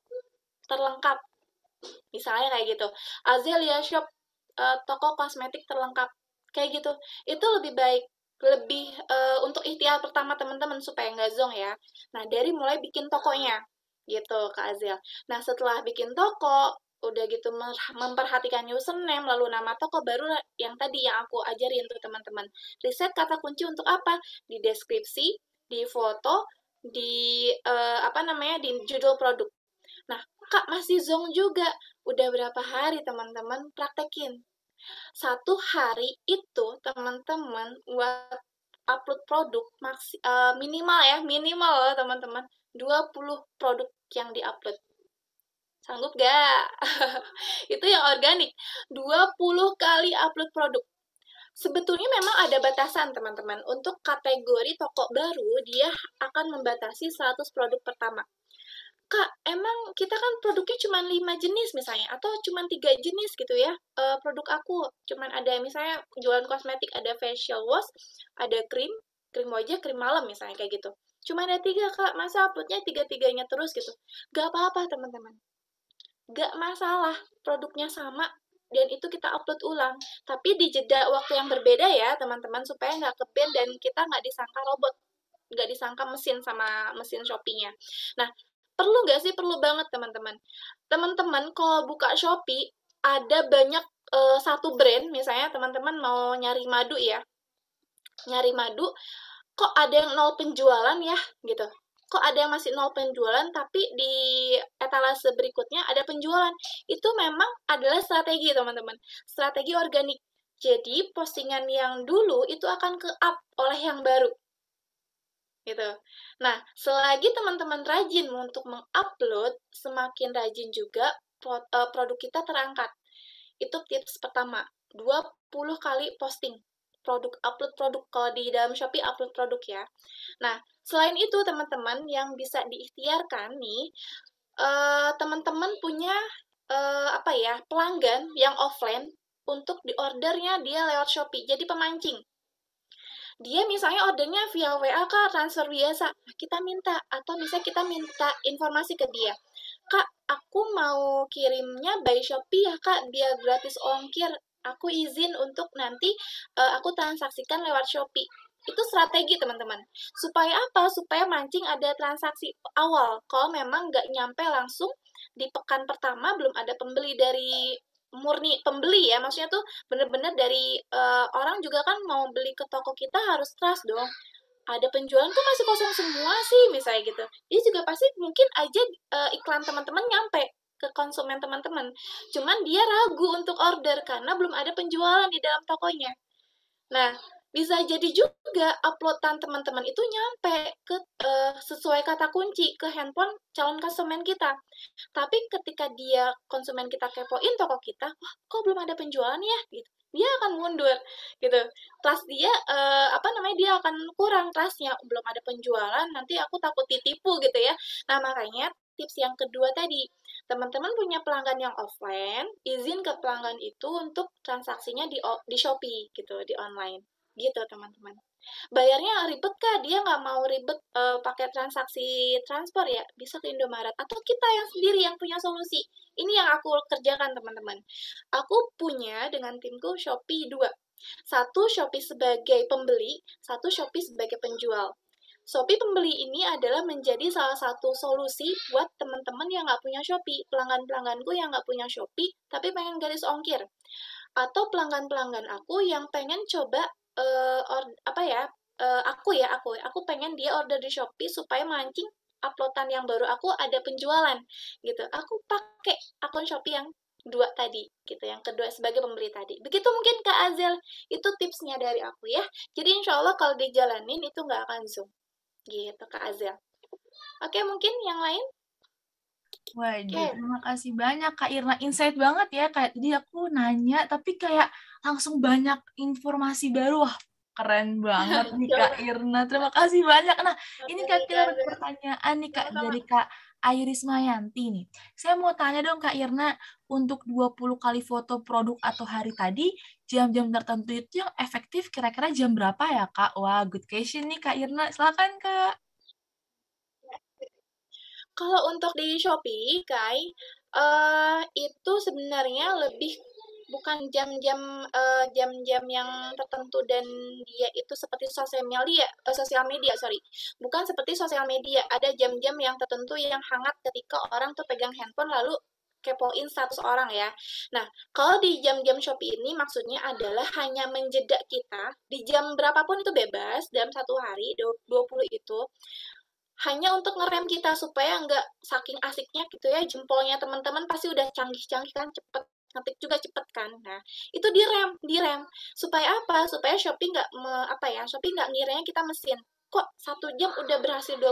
terlengkap. Misalnya kayak gitu. Azelia Shop uh, toko kosmetik terlengkap. Kayak gitu. Itu lebih baik lebih uh, untuk ikhtiar pertama teman-teman supaya nggak zong ya. Nah, dari mulai bikin tokonya gitu Kak Azil. Nah setelah bikin toko, udah gitu memperhatikan username lalu nama toko baru yang tadi yang aku ajarin tuh teman-teman riset kata kunci untuk apa di deskripsi di foto di uh, apa namanya di judul produk nah kak masih zong juga udah berapa hari teman-teman praktekin satu hari itu teman-teman buat upload produk maks uh, eh, minimal ya minimal teman-teman 20 produk yang diupload. Sanggup gak? itu yang organik. 20 kali upload produk. Sebetulnya memang ada batasan, teman-teman. Untuk kategori toko baru, dia akan membatasi 100 produk pertama. Kak, emang kita kan produknya cuma 5 jenis misalnya, atau cuma 3 jenis gitu ya, e, produk aku. cuma ada misalnya jualan kosmetik, ada facial wash, ada krim, krim wajah, krim malam misalnya kayak gitu. Cuma ada tiga kak, masa uploadnya tiga-tiganya terus gitu? Gak apa-apa teman-teman. Gak masalah, produknya sama dan itu kita upload ulang. Tapi di jeda waktu yang berbeda ya teman-teman supaya nggak kepin dan kita nggak disangka robot, nggak disangka mesin sama mesin shoppingnya. Nah, perlu nggak sih? Perlu banget teman-teman. Teman-teman kalau buka Shopee ada banyak uh, satu brand misalnya teman-teman mau nyari madu ya nyari madu kok ada yang nol penjualan ya gitu kok ada yang masih nol penjualan tapi di etalase berikutnya ada penjualan itu memang adalah strategi teman-teman strategi organik jadi postingan yang dulu itu akan ke up oleh yang baru gitu nah selagi teman-teman rajin untuk mengupload semakin rajin juga eh, produk kita terangkat itu tips pertama 20 kali posting produk, upload produk kalau di dalam Shopee upload produk ya. Nah, selain itu teman-teman yang bisa diikhtiarkan nih uh, teman-teman punya uh, apa ya, pelanggan yang offline untuk di ordernya dia lewat Shopee. Jadi pemancing dia misalnya ordernya via WA kak transfer biasa nah, kita minta atau misalnya kita minta informasi ke dia kak aku mau kirimnya by Shopee ya kak biar gratis ongkir aku izin untuk nanti uh, aku transaksikan lewat Shopee itu strategi teman-teman supaya apa supaya mancing ada transaksi awal kalau memang nggak nyampe langsung di pekan pertama belum ada pembeli dari murni pembeli ya maksudnya tuh bener-bener dari uh, orang juga kan mau beli ke toko kita harus trust dong ada penjualan tuh masih kosong semua sih misalnya gitu jadi juga pasti mungkin aja uh, iklan teman-teman nyampe ke konsumen teman-teman. Cuman dia ragu untuk order karena belum ada penjualan di dalam tokonya. Nah, bisa jadi juga uploadan teman-teman itu nyampe ke uh, sesuai kata kunci ke handphone calon konsumen kita. Tapi ketika dia konsumen kita kepoin toko kita, wah kok belum ada penjualan ya gitu. Dia akan mundur gitu. Trust dia uh, apa namanya dia akan kurang trustnya belum ada penjualan nanti aku takut ditipu gitu ya. Nah, makanya tips yang kedua tadi, teman-teman punya pelanggan yang offline, izin ke pelanggan itu untuk transaksinya di, di Shopee gitu, di online. Gitu, teman-teman. Bayarnya ribet kah? Dia nggak mau ribet uh, pakai transaksi transfer ya? Bisa ke Indomaret. Atau kita yang sendiri yang punya solusi. Ini yang aku kerjakan, teman-teman. Aku punya dengan timku Shopee 2. Satu Shopee sebagai pembeli, satu Shopee sebagai penjual Shopee Pembeli ini adalah menjadi salah satu solusi buat teman-teman yang nggak punya Shopee, pelanggan-pelangganku yang nggak punya Shopee, tapi pengen garis ongkir. Atau pelanggan-pelanggan aku yang pengen coba, uh, or, apa ya, uh, aku ya, aku, aku pengen dia order di Shopee supaya mancing uploadan yang baru aku ada penjualan gitu. Aku pakai akun Shopee yang dua tadi gitu yang kedua sebagai pembeli tadi begitu mungkin Kak Azel itu tipsnya dari aku ya jadi insya Allah kalau dijalanin itu nggak akan zoom gitu Kak Azel. Oke, mungkin yang lain? Wah, okay. terima kasih banyak Kak Irna. Insight banget ya, kayak tadi aku nanya, tapi kayak langsung banyak informasi baru. Wah, keren banget nih Kak Irna. Terima kasih banyak. Nah, ini Kak Irna pertanyaan nih Kak dari Kak Iris Mayanti nih. Saya mau tanya dong Kak Irna, untuk 20 kali foto produk atau hari tadi, jam-jam tertentu itu yang efektif kira-kira jam berapa ya Kak? Wah, good question nih Kak Irna. Silakan Kak. Kalau untuk di Shopee, Kai, uh, itu sebenarnya lebih bukan jam-jam uh, jam-jam yang tertentu dan dia itu seperti sosial media uh, sosial media sorry bukan seperti sosial media ada jam-jam yang tertentu yang hangat ketika orang tuh pegang handphone lalu kepoin status orang ya. Nah, kalau di jam-jam Shopee ini maksudnya adalah hanya menjeda kita di jam berapapun itu bebas dalam satu hari 20 itu hanya untuk ngerem kita supaya nggak saking asiknya gitu ya jempolnya teman-teman pasti udah canggih-canggih kan cepet ngetik juga cepet kan nah itu direm direm supaya apa supaya shopping nggak apa ya Shopee nggak ngiranya kita mesin kok satu jam udah berhasil 20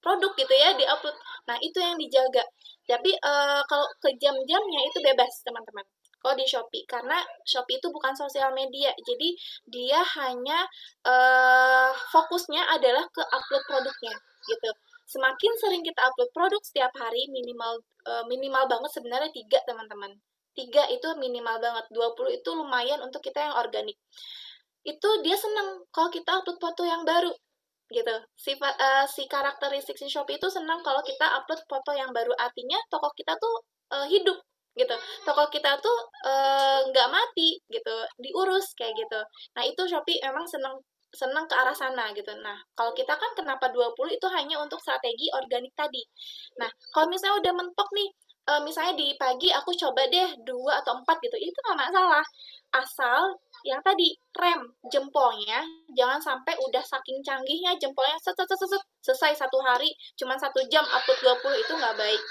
produk gitu ya di upload nah itu yang dijaga tapi uh, kalau ke jam-jamnya itu bebas teman-teman kalau di Shopee karena Shopee itu bukan sosial media jadi dia hanya uh, fokusnya adalah ke upload produknya gitu semakin sering kita upload produk setiap hari minimal eh, minimal banget sebenarnya tiga teman-teman tiga itu minimal banget 20 itu lumayan untuk kita yang organik itu dia seneng kalau kita upload foto yang baru gitu si uh, eh, si karakteristik si Shopee itu seneng kalau kita upload foto yang baru artinya toko kita tuh uh, hidup gitu toko kita tuh eh, nggak uh, mati gitu diurus kayak gitu nah itu Shopee emang seneng senang ke arah sana gitu. Nah, kalau kita kan kenapa 20 itu hanya untuk strategi organik tadi. Nah, kalau misalnya udah mentok nih, uh, misalnya di pagi aku coba deh dua atau empat gitu itu nggak masalah asal yang tadi rem jempolnya jangan sampai udah saking canggihnya jempolnya set set set, set selesai satu hari cuma satu jam upload 20 itu nggak baik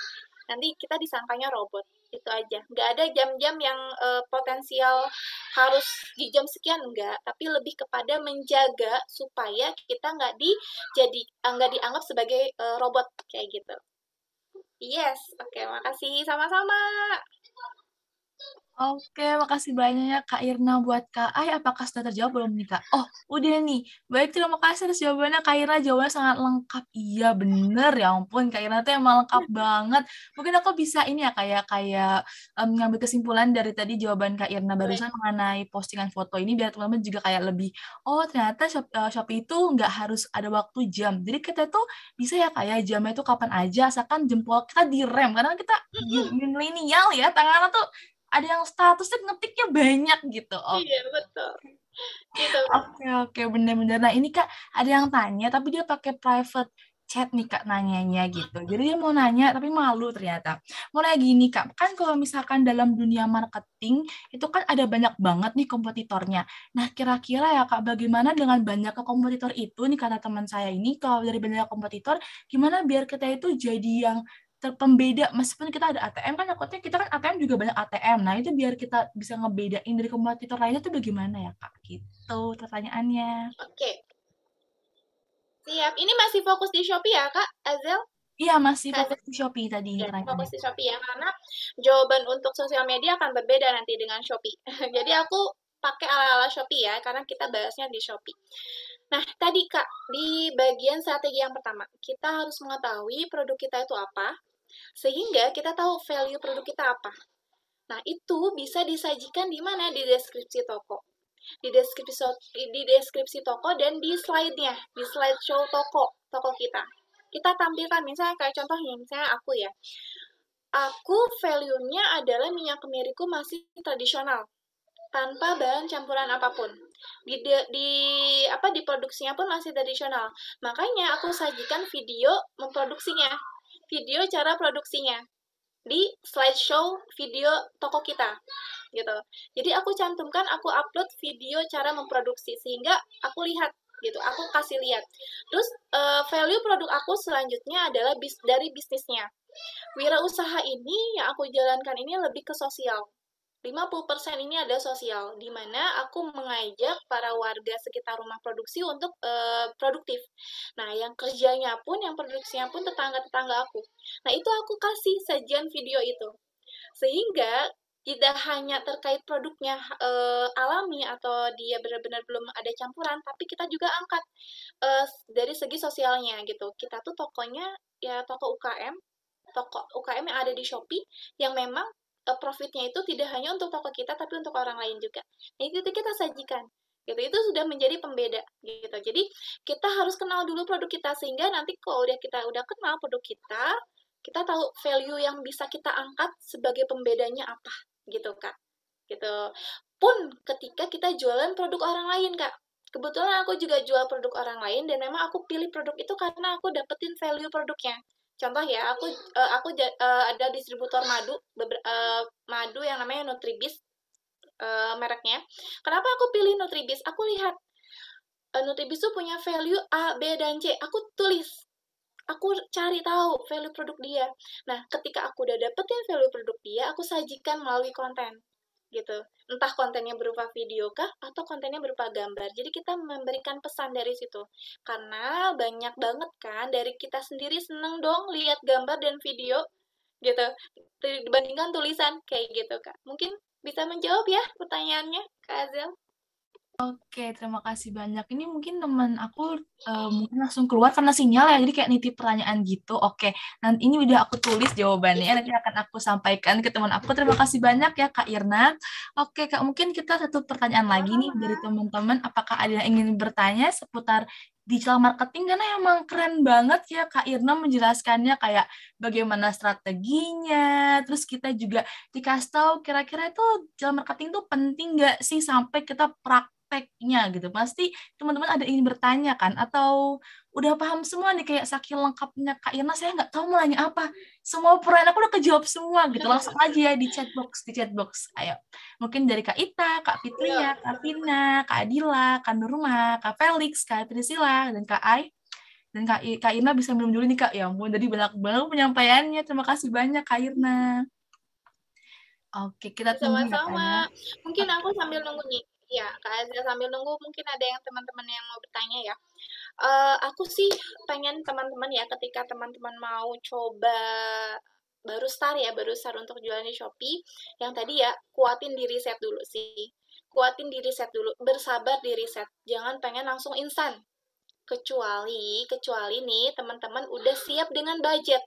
nanti kita disangkanya robot itu aja nggak ada jam-jam yang e, potensial harus di jam sekian enggak tapi lebih kepada menjaga supaya kita nggak di jadi eh, nggak dianggap sebagai e, robot kayak gitu Yes, oke, okay, makasih. Sama-sama. Oke, makasih banyak ya Kak Irna buat Kak Ay. Eh, apakah sudah terjawab belum nih Kak? Oh, udah nih. Baik, terima kasih atas jawabannya Kak Irna. Jawabannya sangat lengkap. Iya, bener. Ya ampun, Kak Irna tuh emang lengkap banget. Mungkin aku bisa ini ya, ya kayak kayak um, mmm, ngambil kesimpulan dari tadi jawaban Kak Irna barusan mengenai postingan foto ini biar teman-teman juga kayak lebih oh ternyata shop, uh, Shopee itu nggak harus ada waktu jam. Jadi kita tuh bisa ya kayak ya, jamnya itu kapan aja asalkan jempol kita direm karena kita milenial ya tangan tuh ada yang statusnya ngetiknya banyak gitu oh iya betul gitu oke oke bener-bener nah ini kak ada yang tanya tapi dia pakai private chat nih kak nanyanya gitu jadi dia mau nanya tapi malu ternyata mau nanya gini kak kan kalau misalkan dalam dunia marketing itu kan ada banyak banget nih kompetitornya nah kira-kira ya kak bagaimana dengan banyak kompetitor itu nih kata teman saya ini kalau dari banyak kompetitor gimana biar kita itu jadi yang terpembeda meskipun kita ada ATM kan takutnya kita kan ATM juga banyak ATM nah itu biar kita bisa ngebedain dari kompetitor lainnya itu bagaimana ya kak gitu pertanyaannya oke okay. siap ini masih fokus di Shopee ya kak Azel Iya masih kan? fokus di Shopee tadi. Ya, fokus di Shopee ya karena jawaban untuk sosial media akan berbeda nanti dengan Shopee. Jadi aku pakai ala-ala Shopee ya karena kita bahasnya di Shopee. Nah, tadi Kak, di bagian strategi yang pertama, kita harus mengetahui produk kita itu apa, sehingga kita tahu value produk kita apa. Nah, itu bisa disajikan di mana? Di deskripsi toko. Di deskripsi, di deskripsi toko dan di slide-nya, di slide show toko, toko kita. Kita tampilkan, misalnya kayak contohnya, misalnya aku ya. Aku value-nya adalah minyak kemiriku masih tradisional, tanpa bahan campuran apapun. Di, de, di apa di produksinya pun masih tradisional. Makanya aku sajikan video memproduksinya video cara produksinya di slideshow video toko kita gitu. Jadi aku cantumkan, aku upload video cara memproduksi sehingga aku lihat gitu, aku kasih lihat. Terus uh, value produk aku selanjutnya adalah bis dari bisnisnya. Wirausaha ini yang aku jalankan ini lebih ke sosial. 50% ini ada sosial, di mana aku mengajak para warga sekitar rumah produksi untuk e, produktif. Nah, yang kerjanya pun, yang produksinya pun tetangga-tetangga aku. Nah, itu aku kasih sajian video itu. Sehingga tidak hanya terkait produknya e, alami atau dia benar-benar belum ada campuran, tapi kita juga angkat e, dari segi sosialnya gitu. Kita tuh tokonya ya toko UKM, toko UKM yang ada di Shopee yang memang Eh, profitnya itu tidak hanya untuk toko kita tapi untuk orang lain juga. Nah, itu kita sajikan gitu itu sudah menjadi pembeda gitu jadi kita harus kenal dulu produk kita sehingga nanti kalau udah kita udah kenal produk kita kita tahu value yang bisa kita angkat sebagai pembedanya apa gitu kak gitu pun ketika kita jualan produk orang lain kak kebetulan aku juga jual produk orang lain dan memang aku pilih produk itu karena aku dapetin value produknya contoh ya aku uh, aku uh, ada distributor madu beber, uh, madu yang namanya Nutribis uh, mereknya kenapa aku pilih Nutribis aku lihat uh, Nutribis tuh punya value A B dan C aku tulis aku cari tahu value produk dia nah ketika aku udah dapetin value produk dia aku sajikan melalui konten gitu. Entah kontennya berupa video kah atau kontennya berupa gambar. Jadi kita memberikan pesan dari situ. Karena banyak banget kan dari kita sendiri seneng dong lihat gambar dan video gitu. Dibandingkan tulisan kayak gitu, Kak. Mungkin bisa menjawab ya pertanyaannya, Kak Azel. Oke, terima kasih banyak. Ini mungkin teman aku uh, mungkin langsung keluar karena sinyal ya, jadi kayak nitip pertanyaan gitu. Oke, nanti ini udah aku tulis jawabannya, nanti akan aku sampaikan ke teman aku. Terima kasih banyak ya Kak Irna. Oke, Kak, mungkin kita satu pertanyaan lagi nih dari teman-teman. Apakah ada yang ingin bertanya seputar digital marketing karena emang keren banget ya Kak Irna menjelaskannya kayak bagaimana strateginya, terus kita juga dikasih tahu kira-kira itu digital marketing tuh penting nggak sih sampai kita praktek prakteknya gitu. Pasti teman-teman ada ingin bertanya kan atau udah paham semua nih kayak saking lengkapnya Kak Irna saya nggak tahu mau nanya apa. Semua pertanyaan aku udah kejawab semua gitu. Langsung aja ya di chat box, di chat box. Ayo. Mungkin dari Kak Ita, Kak Fitria, iya. Kak Fina Kak Adila, Kak Nurma, Kak Felix, Kak Priscila dan Kak Ai dan Kak, I, Kak Irna bisa minum dulu nih Kak. Ya ampun, jadi banyak banget penyampaiannya. Terima kasih banyak Kak Irna. Oke, kita tunggu. Sama-sama. Mungkin aku sambil nunggu nih. Ya, Kak Azra sambil nunggu mungkin ada yang teman-teman yang mau bertanya ya. Uh, aku sih pengen teman-teman ya ketika teman-teman mau coba baru start ya, baru start untuk jualan di Shopee, yang tadi ya kuatin di riset dulu sih. Kuatin di riset dulu, bersabar di riset. Jangan pengen langsung instan. Kecuali, kecuali nih teman-teman udah siap dengan budget.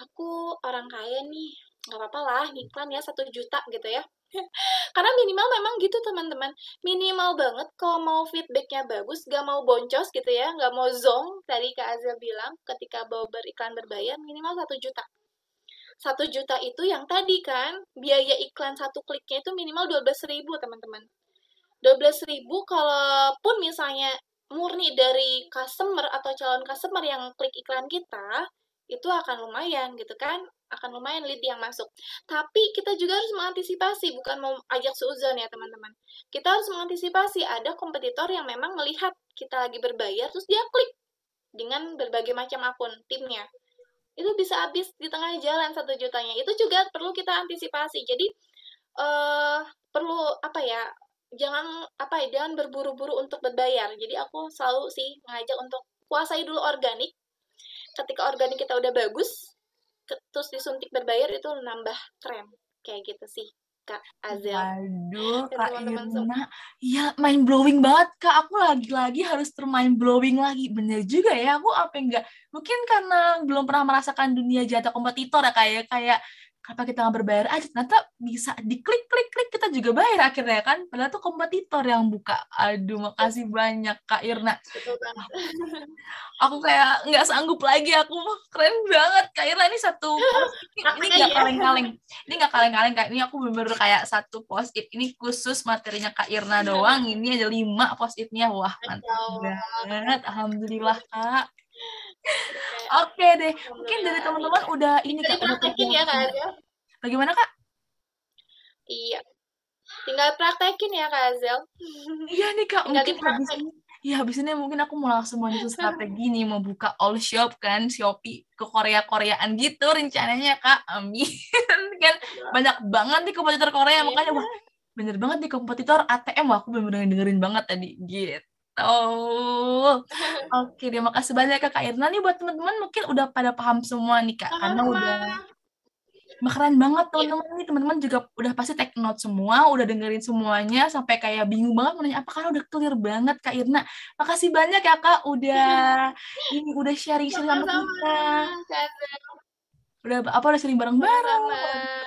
Aku orang kaya nih, nggak apa-apa lah, iklan ya satu juta gitu ya karena minimal memang gitu teman-teman minimal banget kalau mau feedbacknya bagus gak mau boncos gitu ya gak mau zong tadi kak Azel bilang ketika mau beriklan berbayar minimal satu juta satu juta itu yang tadi kan biaya iklan satu kliknya itu minimal dua belas ribu teman-teman dua belas ribu kalaupun misalnya murni dari customer atau calon customer yang klik iklan kita itu akan lumayan gitu kan akan lumayan lead yang masuk. Tapi kita juga harus mengantisipasi, bukan mau ajak seuzon ya teman-teman. Kita harus mengantisipasi ada kompetitor yang memang melihat kita lagi berbayar, terus dia klik dengan berbagai macam akun timnya. Itu bisa habis di tengah jalan satu jutanya. Itu juga perlu kita antisipasi. Jadi uh, perlu apa ya? Jangan apa ya? Jangan berburu-buru untuk berbayar. Jadi aku selalu sih ngajak untuk kuasai dulu organik. Ketika organik kita udah bagus, terus disuntik berbayar itu nambah tren kayak gitu sih Kak Azel. Aduh Kak teman Irna. Iya, mind blowing banget, Kak. Aku lagi-lagi harus termind blowing lagi. Bener juga ya, aku apa enggak. Mungkin karena belum pernah merasakan dunia jatah kompetitor ya, ya. kayak kayak kenapa kita nggak berbayar aja ternyata bisa diklik klik klik kita juga bayar akhirnya kan padahal tuh kompetitor yang buka aduh makasih banyak kak Irna aku kayak nggak sanggup lagi aku keren banget kak Irna ini satu ini nggak iya. kaleng kaleng ini nggak kaleng kaleng kayak ini aku bener, bener kayak satu post it ini khusus materinya kak Irna iya. doang ini ada lima post itnya wah mantap banget alhamdulillah kak Oke deh, mungkin dari teman-teman udah ini kan praktekin ya kak Azel. Bagaimana kak? Iya, tinggal praktekin ya kak Azel. Iya nih kak, mungkin habis ini, ya habis ini mungkin aku mau langsung menyusun strategi nih, mau buka all shop kan, Shopee ke Korea Koreaan gitu rencananya kak. Amin kan banyak banget nih kompetitor Korea, makanya wah iya. bener banget nih kompetitor ATM wah aku bener-bener dengerin banget tadi gitu. Oh, oke. Terima kasih banyak ya, Kak Irna. Nih buat teman-teman mungkin udah pada paham semua nih Kak, karena udah keren banget iya. teman-teman nih teman-teman juga udah pasti take note semua, udah dengerin semuanya sampai kayak bingung banget menanya. apa karena udah clear banget Kak Irna. Makasih banyak ya Kak udah ini udah sharing-sharing sama kita udah apa udah sering bareng-bareng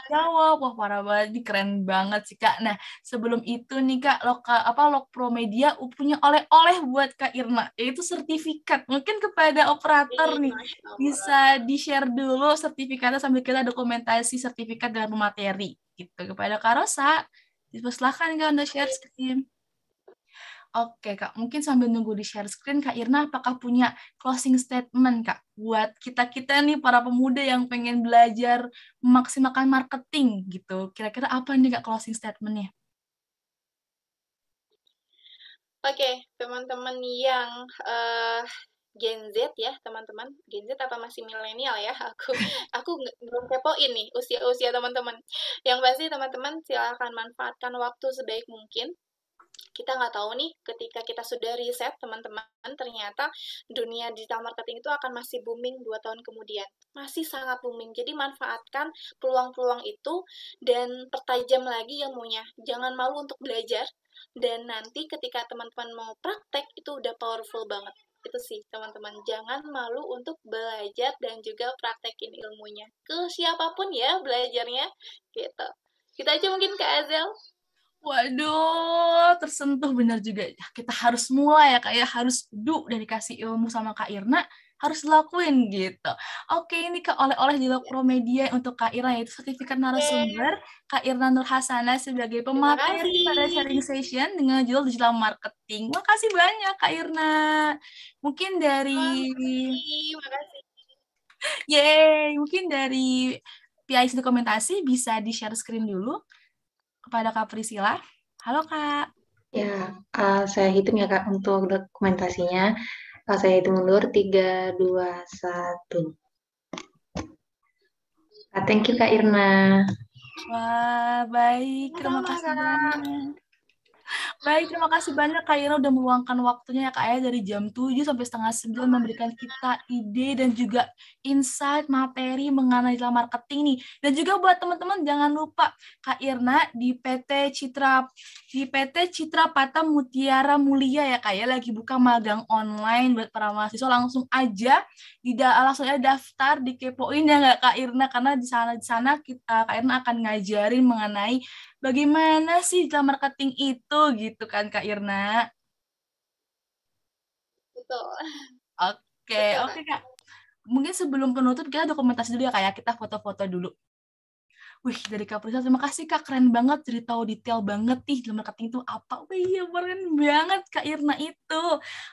jawab wah parah banget nih keren banget sih kak nah sebelum itu nih kak loka apa lok pro media punya oleh-oleh buat kak Irma yaitu sertifikat mungkin kepada operator iya, nih bisa di share dulu sertifikatnya sambil kita dokumentasi sertifikat dalam materi gitu kepada Kak Rosa silahkan kak untuk share screen Oke Kak, mungkin sambil nunggu di share screen, Kak Irna apakah punya closing statement Kak buat kita-kita nih para pemuda yang pengen belajar memaksimalkan marketing gitu. Kira-kira apa nih Kak closing statement statementnya? Oke, teman-teman yang uh, Gen Z ya, teman-teman. Gen Z apa masih milenial ya? Aku aku belum kepoin nih usia-usia teman-teman. Yang pasti teman-teman silahkan manfaatkan waktu sebaik mungkin kita nggak tahu nih ketika kita sudah riset teman-teman ternyata dunia digital marketing itu akan masih booming dua tahun kemudian masih sangat booming jadi manfaatkan peluang-peluang itu dan pertajam lagi ilmunya jangan malu untuk belajar dan nanti ketika teman-teman mau praktek itu udah powerful banget itu sih teman-teman jangan malu untuk belajar dan juga praktekin ilmunya ke siapapun ya belajarnya gitu kita gitu aja mungkin ke Azel Waduh, tersentuh benar juga. Ya, kita harus mulai ya, kayak ya. harus duduk dari kasih ilmu sama Kak Irna, harus lakuin gitu. Oke, ini ke oleh-oleh di Media untuk Kak Irna, yaitu sertifikat narasumber Kak Irna Nur Hasana sebagai pemateri pada sharing session dengan judul digital marketing. Makasih banyak Kak Irna. Mungkin dari... Makasih. Yeay, mungkin dari PIC dokumentasi bisa di-share screen dulu kepada Kak Prisila. Halo Kak. Ya, uh, saya hitung ya Kak untuk dokumentasinya. Uh, saya hitung mundur, 3, 2, 1. Uh, Thank you Kak Irna. Wah, baik. Terima kasih banyak. Baik, terima kasih banyak Kak Ira udah meluangkan waktunya ya Kak Ira ya, dari jam 7 sampai setengah 9 memberikan kita ide dan juga insight materi mengenai dalam marketing nih. Dan juga buat teman-teman jangan lupa Kak Irna di PT Citra di PT Citra Patam Mutiara Mulia ya Kak ya lagi buka magang online buat para mahasiswa langsung aja di langsung aja daftar di dikepoin ya Kak Irna karena di sana di sana kita Kak Irna akan ngajarin mengenai bagaimana sih digital marketing itu gitu kan Kak Irna? Betul. Oke, okay. oke okay, Kak. Mungkin sebelum penutup kita dokumentasi dulu ya kayak ya. kita foto-foto dulu. Wih, dari Kak Prisa, terima kasih Kak, keren banget, cerita detail banget nih, dalam marketing itu apa. Wih, iya, keren banget Kak Irna itu.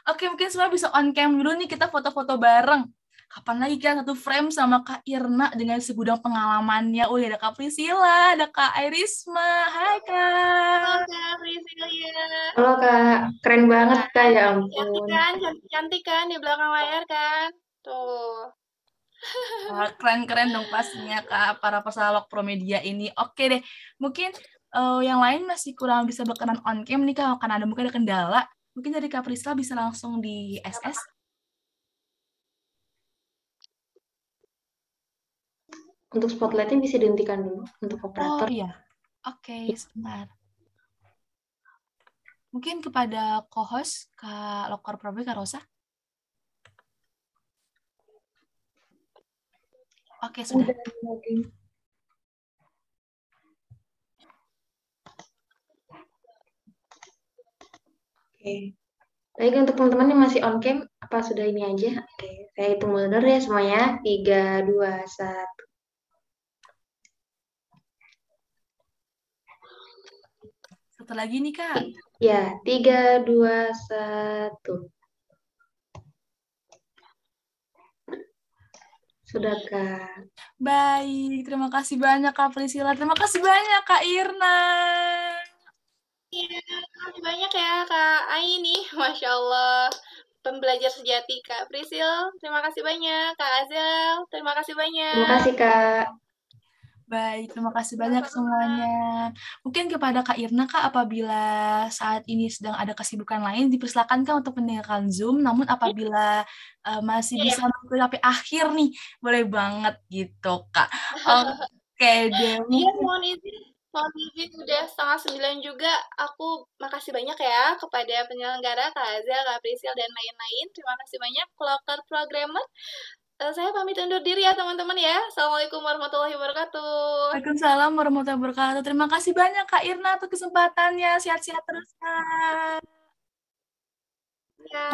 Oke, mungkin semua bisa on cam dulu nih, kita foto-foto bareng kapan lagi kan satu frame sama Kak Irna dengan segudang pengalamannya. Oh Udah ada Kak Priscila, ada Kak Irisma. Hai Kak. Halo Kak Priscila. Halo Kak, keren banget Kak, ya ampun. Kan? Cantik kan, cantik-cantik kan di belakang layar kan. Tuh. keren-keren dong pastinya Kak, para pesalok promedia ini. Oke deh, mungkin uh, yang lain masih kurang bisa berkenan on cam nih kak karena ada mungkin ada kendala mungkin dari Kak Prisla bisa langsung di SS Untuk spotlightnya bisa dihentikan dulu untuk oh, operator. Oh iya. Oke, okay, iya. sebentar. Mungkin kepada co-host Kak Lokor Probe Kak Rosa. Oke, okay, sudah. Oke. Okay. Baik untuk teman-teman yang masih on cam, apa sudah ini aja? Oke, okay. saya hitung mundur ya semuanya. 3, 2, 1. Satu lagi nih, Kak. Ya, tiga, dua, satu. Sudah, Kak. Baik, terima kasih banyak, Kak Priscila. Terima kasih banyak, Kak Irna. Iya, kasih banyak ya, Kak Aini. Masya Allah pembelajar sejati Kak Prisil. Terima kasih banyak Kak Azel. Terima kasih banyak. Terima kasih Kak. Baik, terima kasih banyak semuanya. Mungkin kepada Kak Irna, Kak, apabila saat ini sedang ada kesibukan lain, dipersilakan Kak untuk mendengarkan Zoom, namun apabila uh, masih iya. bisa menunggu sampai akhir nih, boleh banget gitu, Kak. Oke, Dewi. Iya, mohon izin. Mohon izin udah setengah sembilan juga. Aku makasih banyak ya kepada penyelenggara Kak Azia, Kak Prisil, dan lain-lain. Terima kasih banyak, Clocker Programmer. Eh, saya pamit undur diri ya teman-teman ya. Assalamualaikum warahmatullahi wabarakatuh. Waalaikumsalam warahmatullahi wabarakatuh. Terima kasih banyak Kak Irna untuk kesempatannya. Sehat-sehat terus Kak. Ya.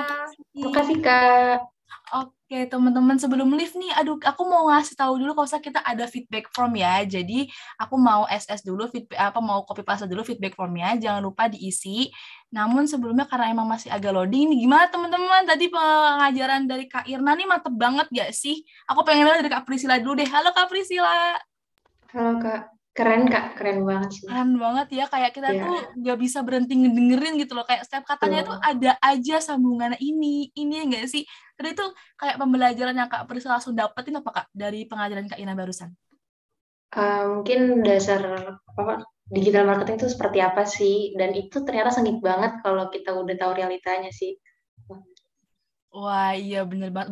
Terima kasih Kak. Oke, teman-teman sebelum lift nih, aduh aku mau ngasih tahu dulu kalau saya kita ada feedback form ya. Jadi aku mau SS dulu feedback apa mau copy paste dulu feedback formnya, jangan lupa diisi. Namun sebelumnya karena emang masih agak loading nih, gimana teman-teman? Tadi pengajaran dari Kak Irna nih mantep banget gak sih? Aku pengen dari Kak Prisila dulu deh. Halo Kak Prisila. Halo Kak keren kak keren banget sih keren banget ya kayak kita yeah. tuh nggak bisa berhenti ngedengerin gitu loh kayak setiap katanya tuh ada aja sambungan ini ini enggak ya sih terus itu kayak pembelajaran yang kak Priscilla langsung dapetin apa kak dari pengajaran kak Ina barusan uh, mungkin dasar apa digital marketing itu seperti apa sih dan itu ternyata sengit banget kalau kita udah tahu realitanya sih wah iya bener banget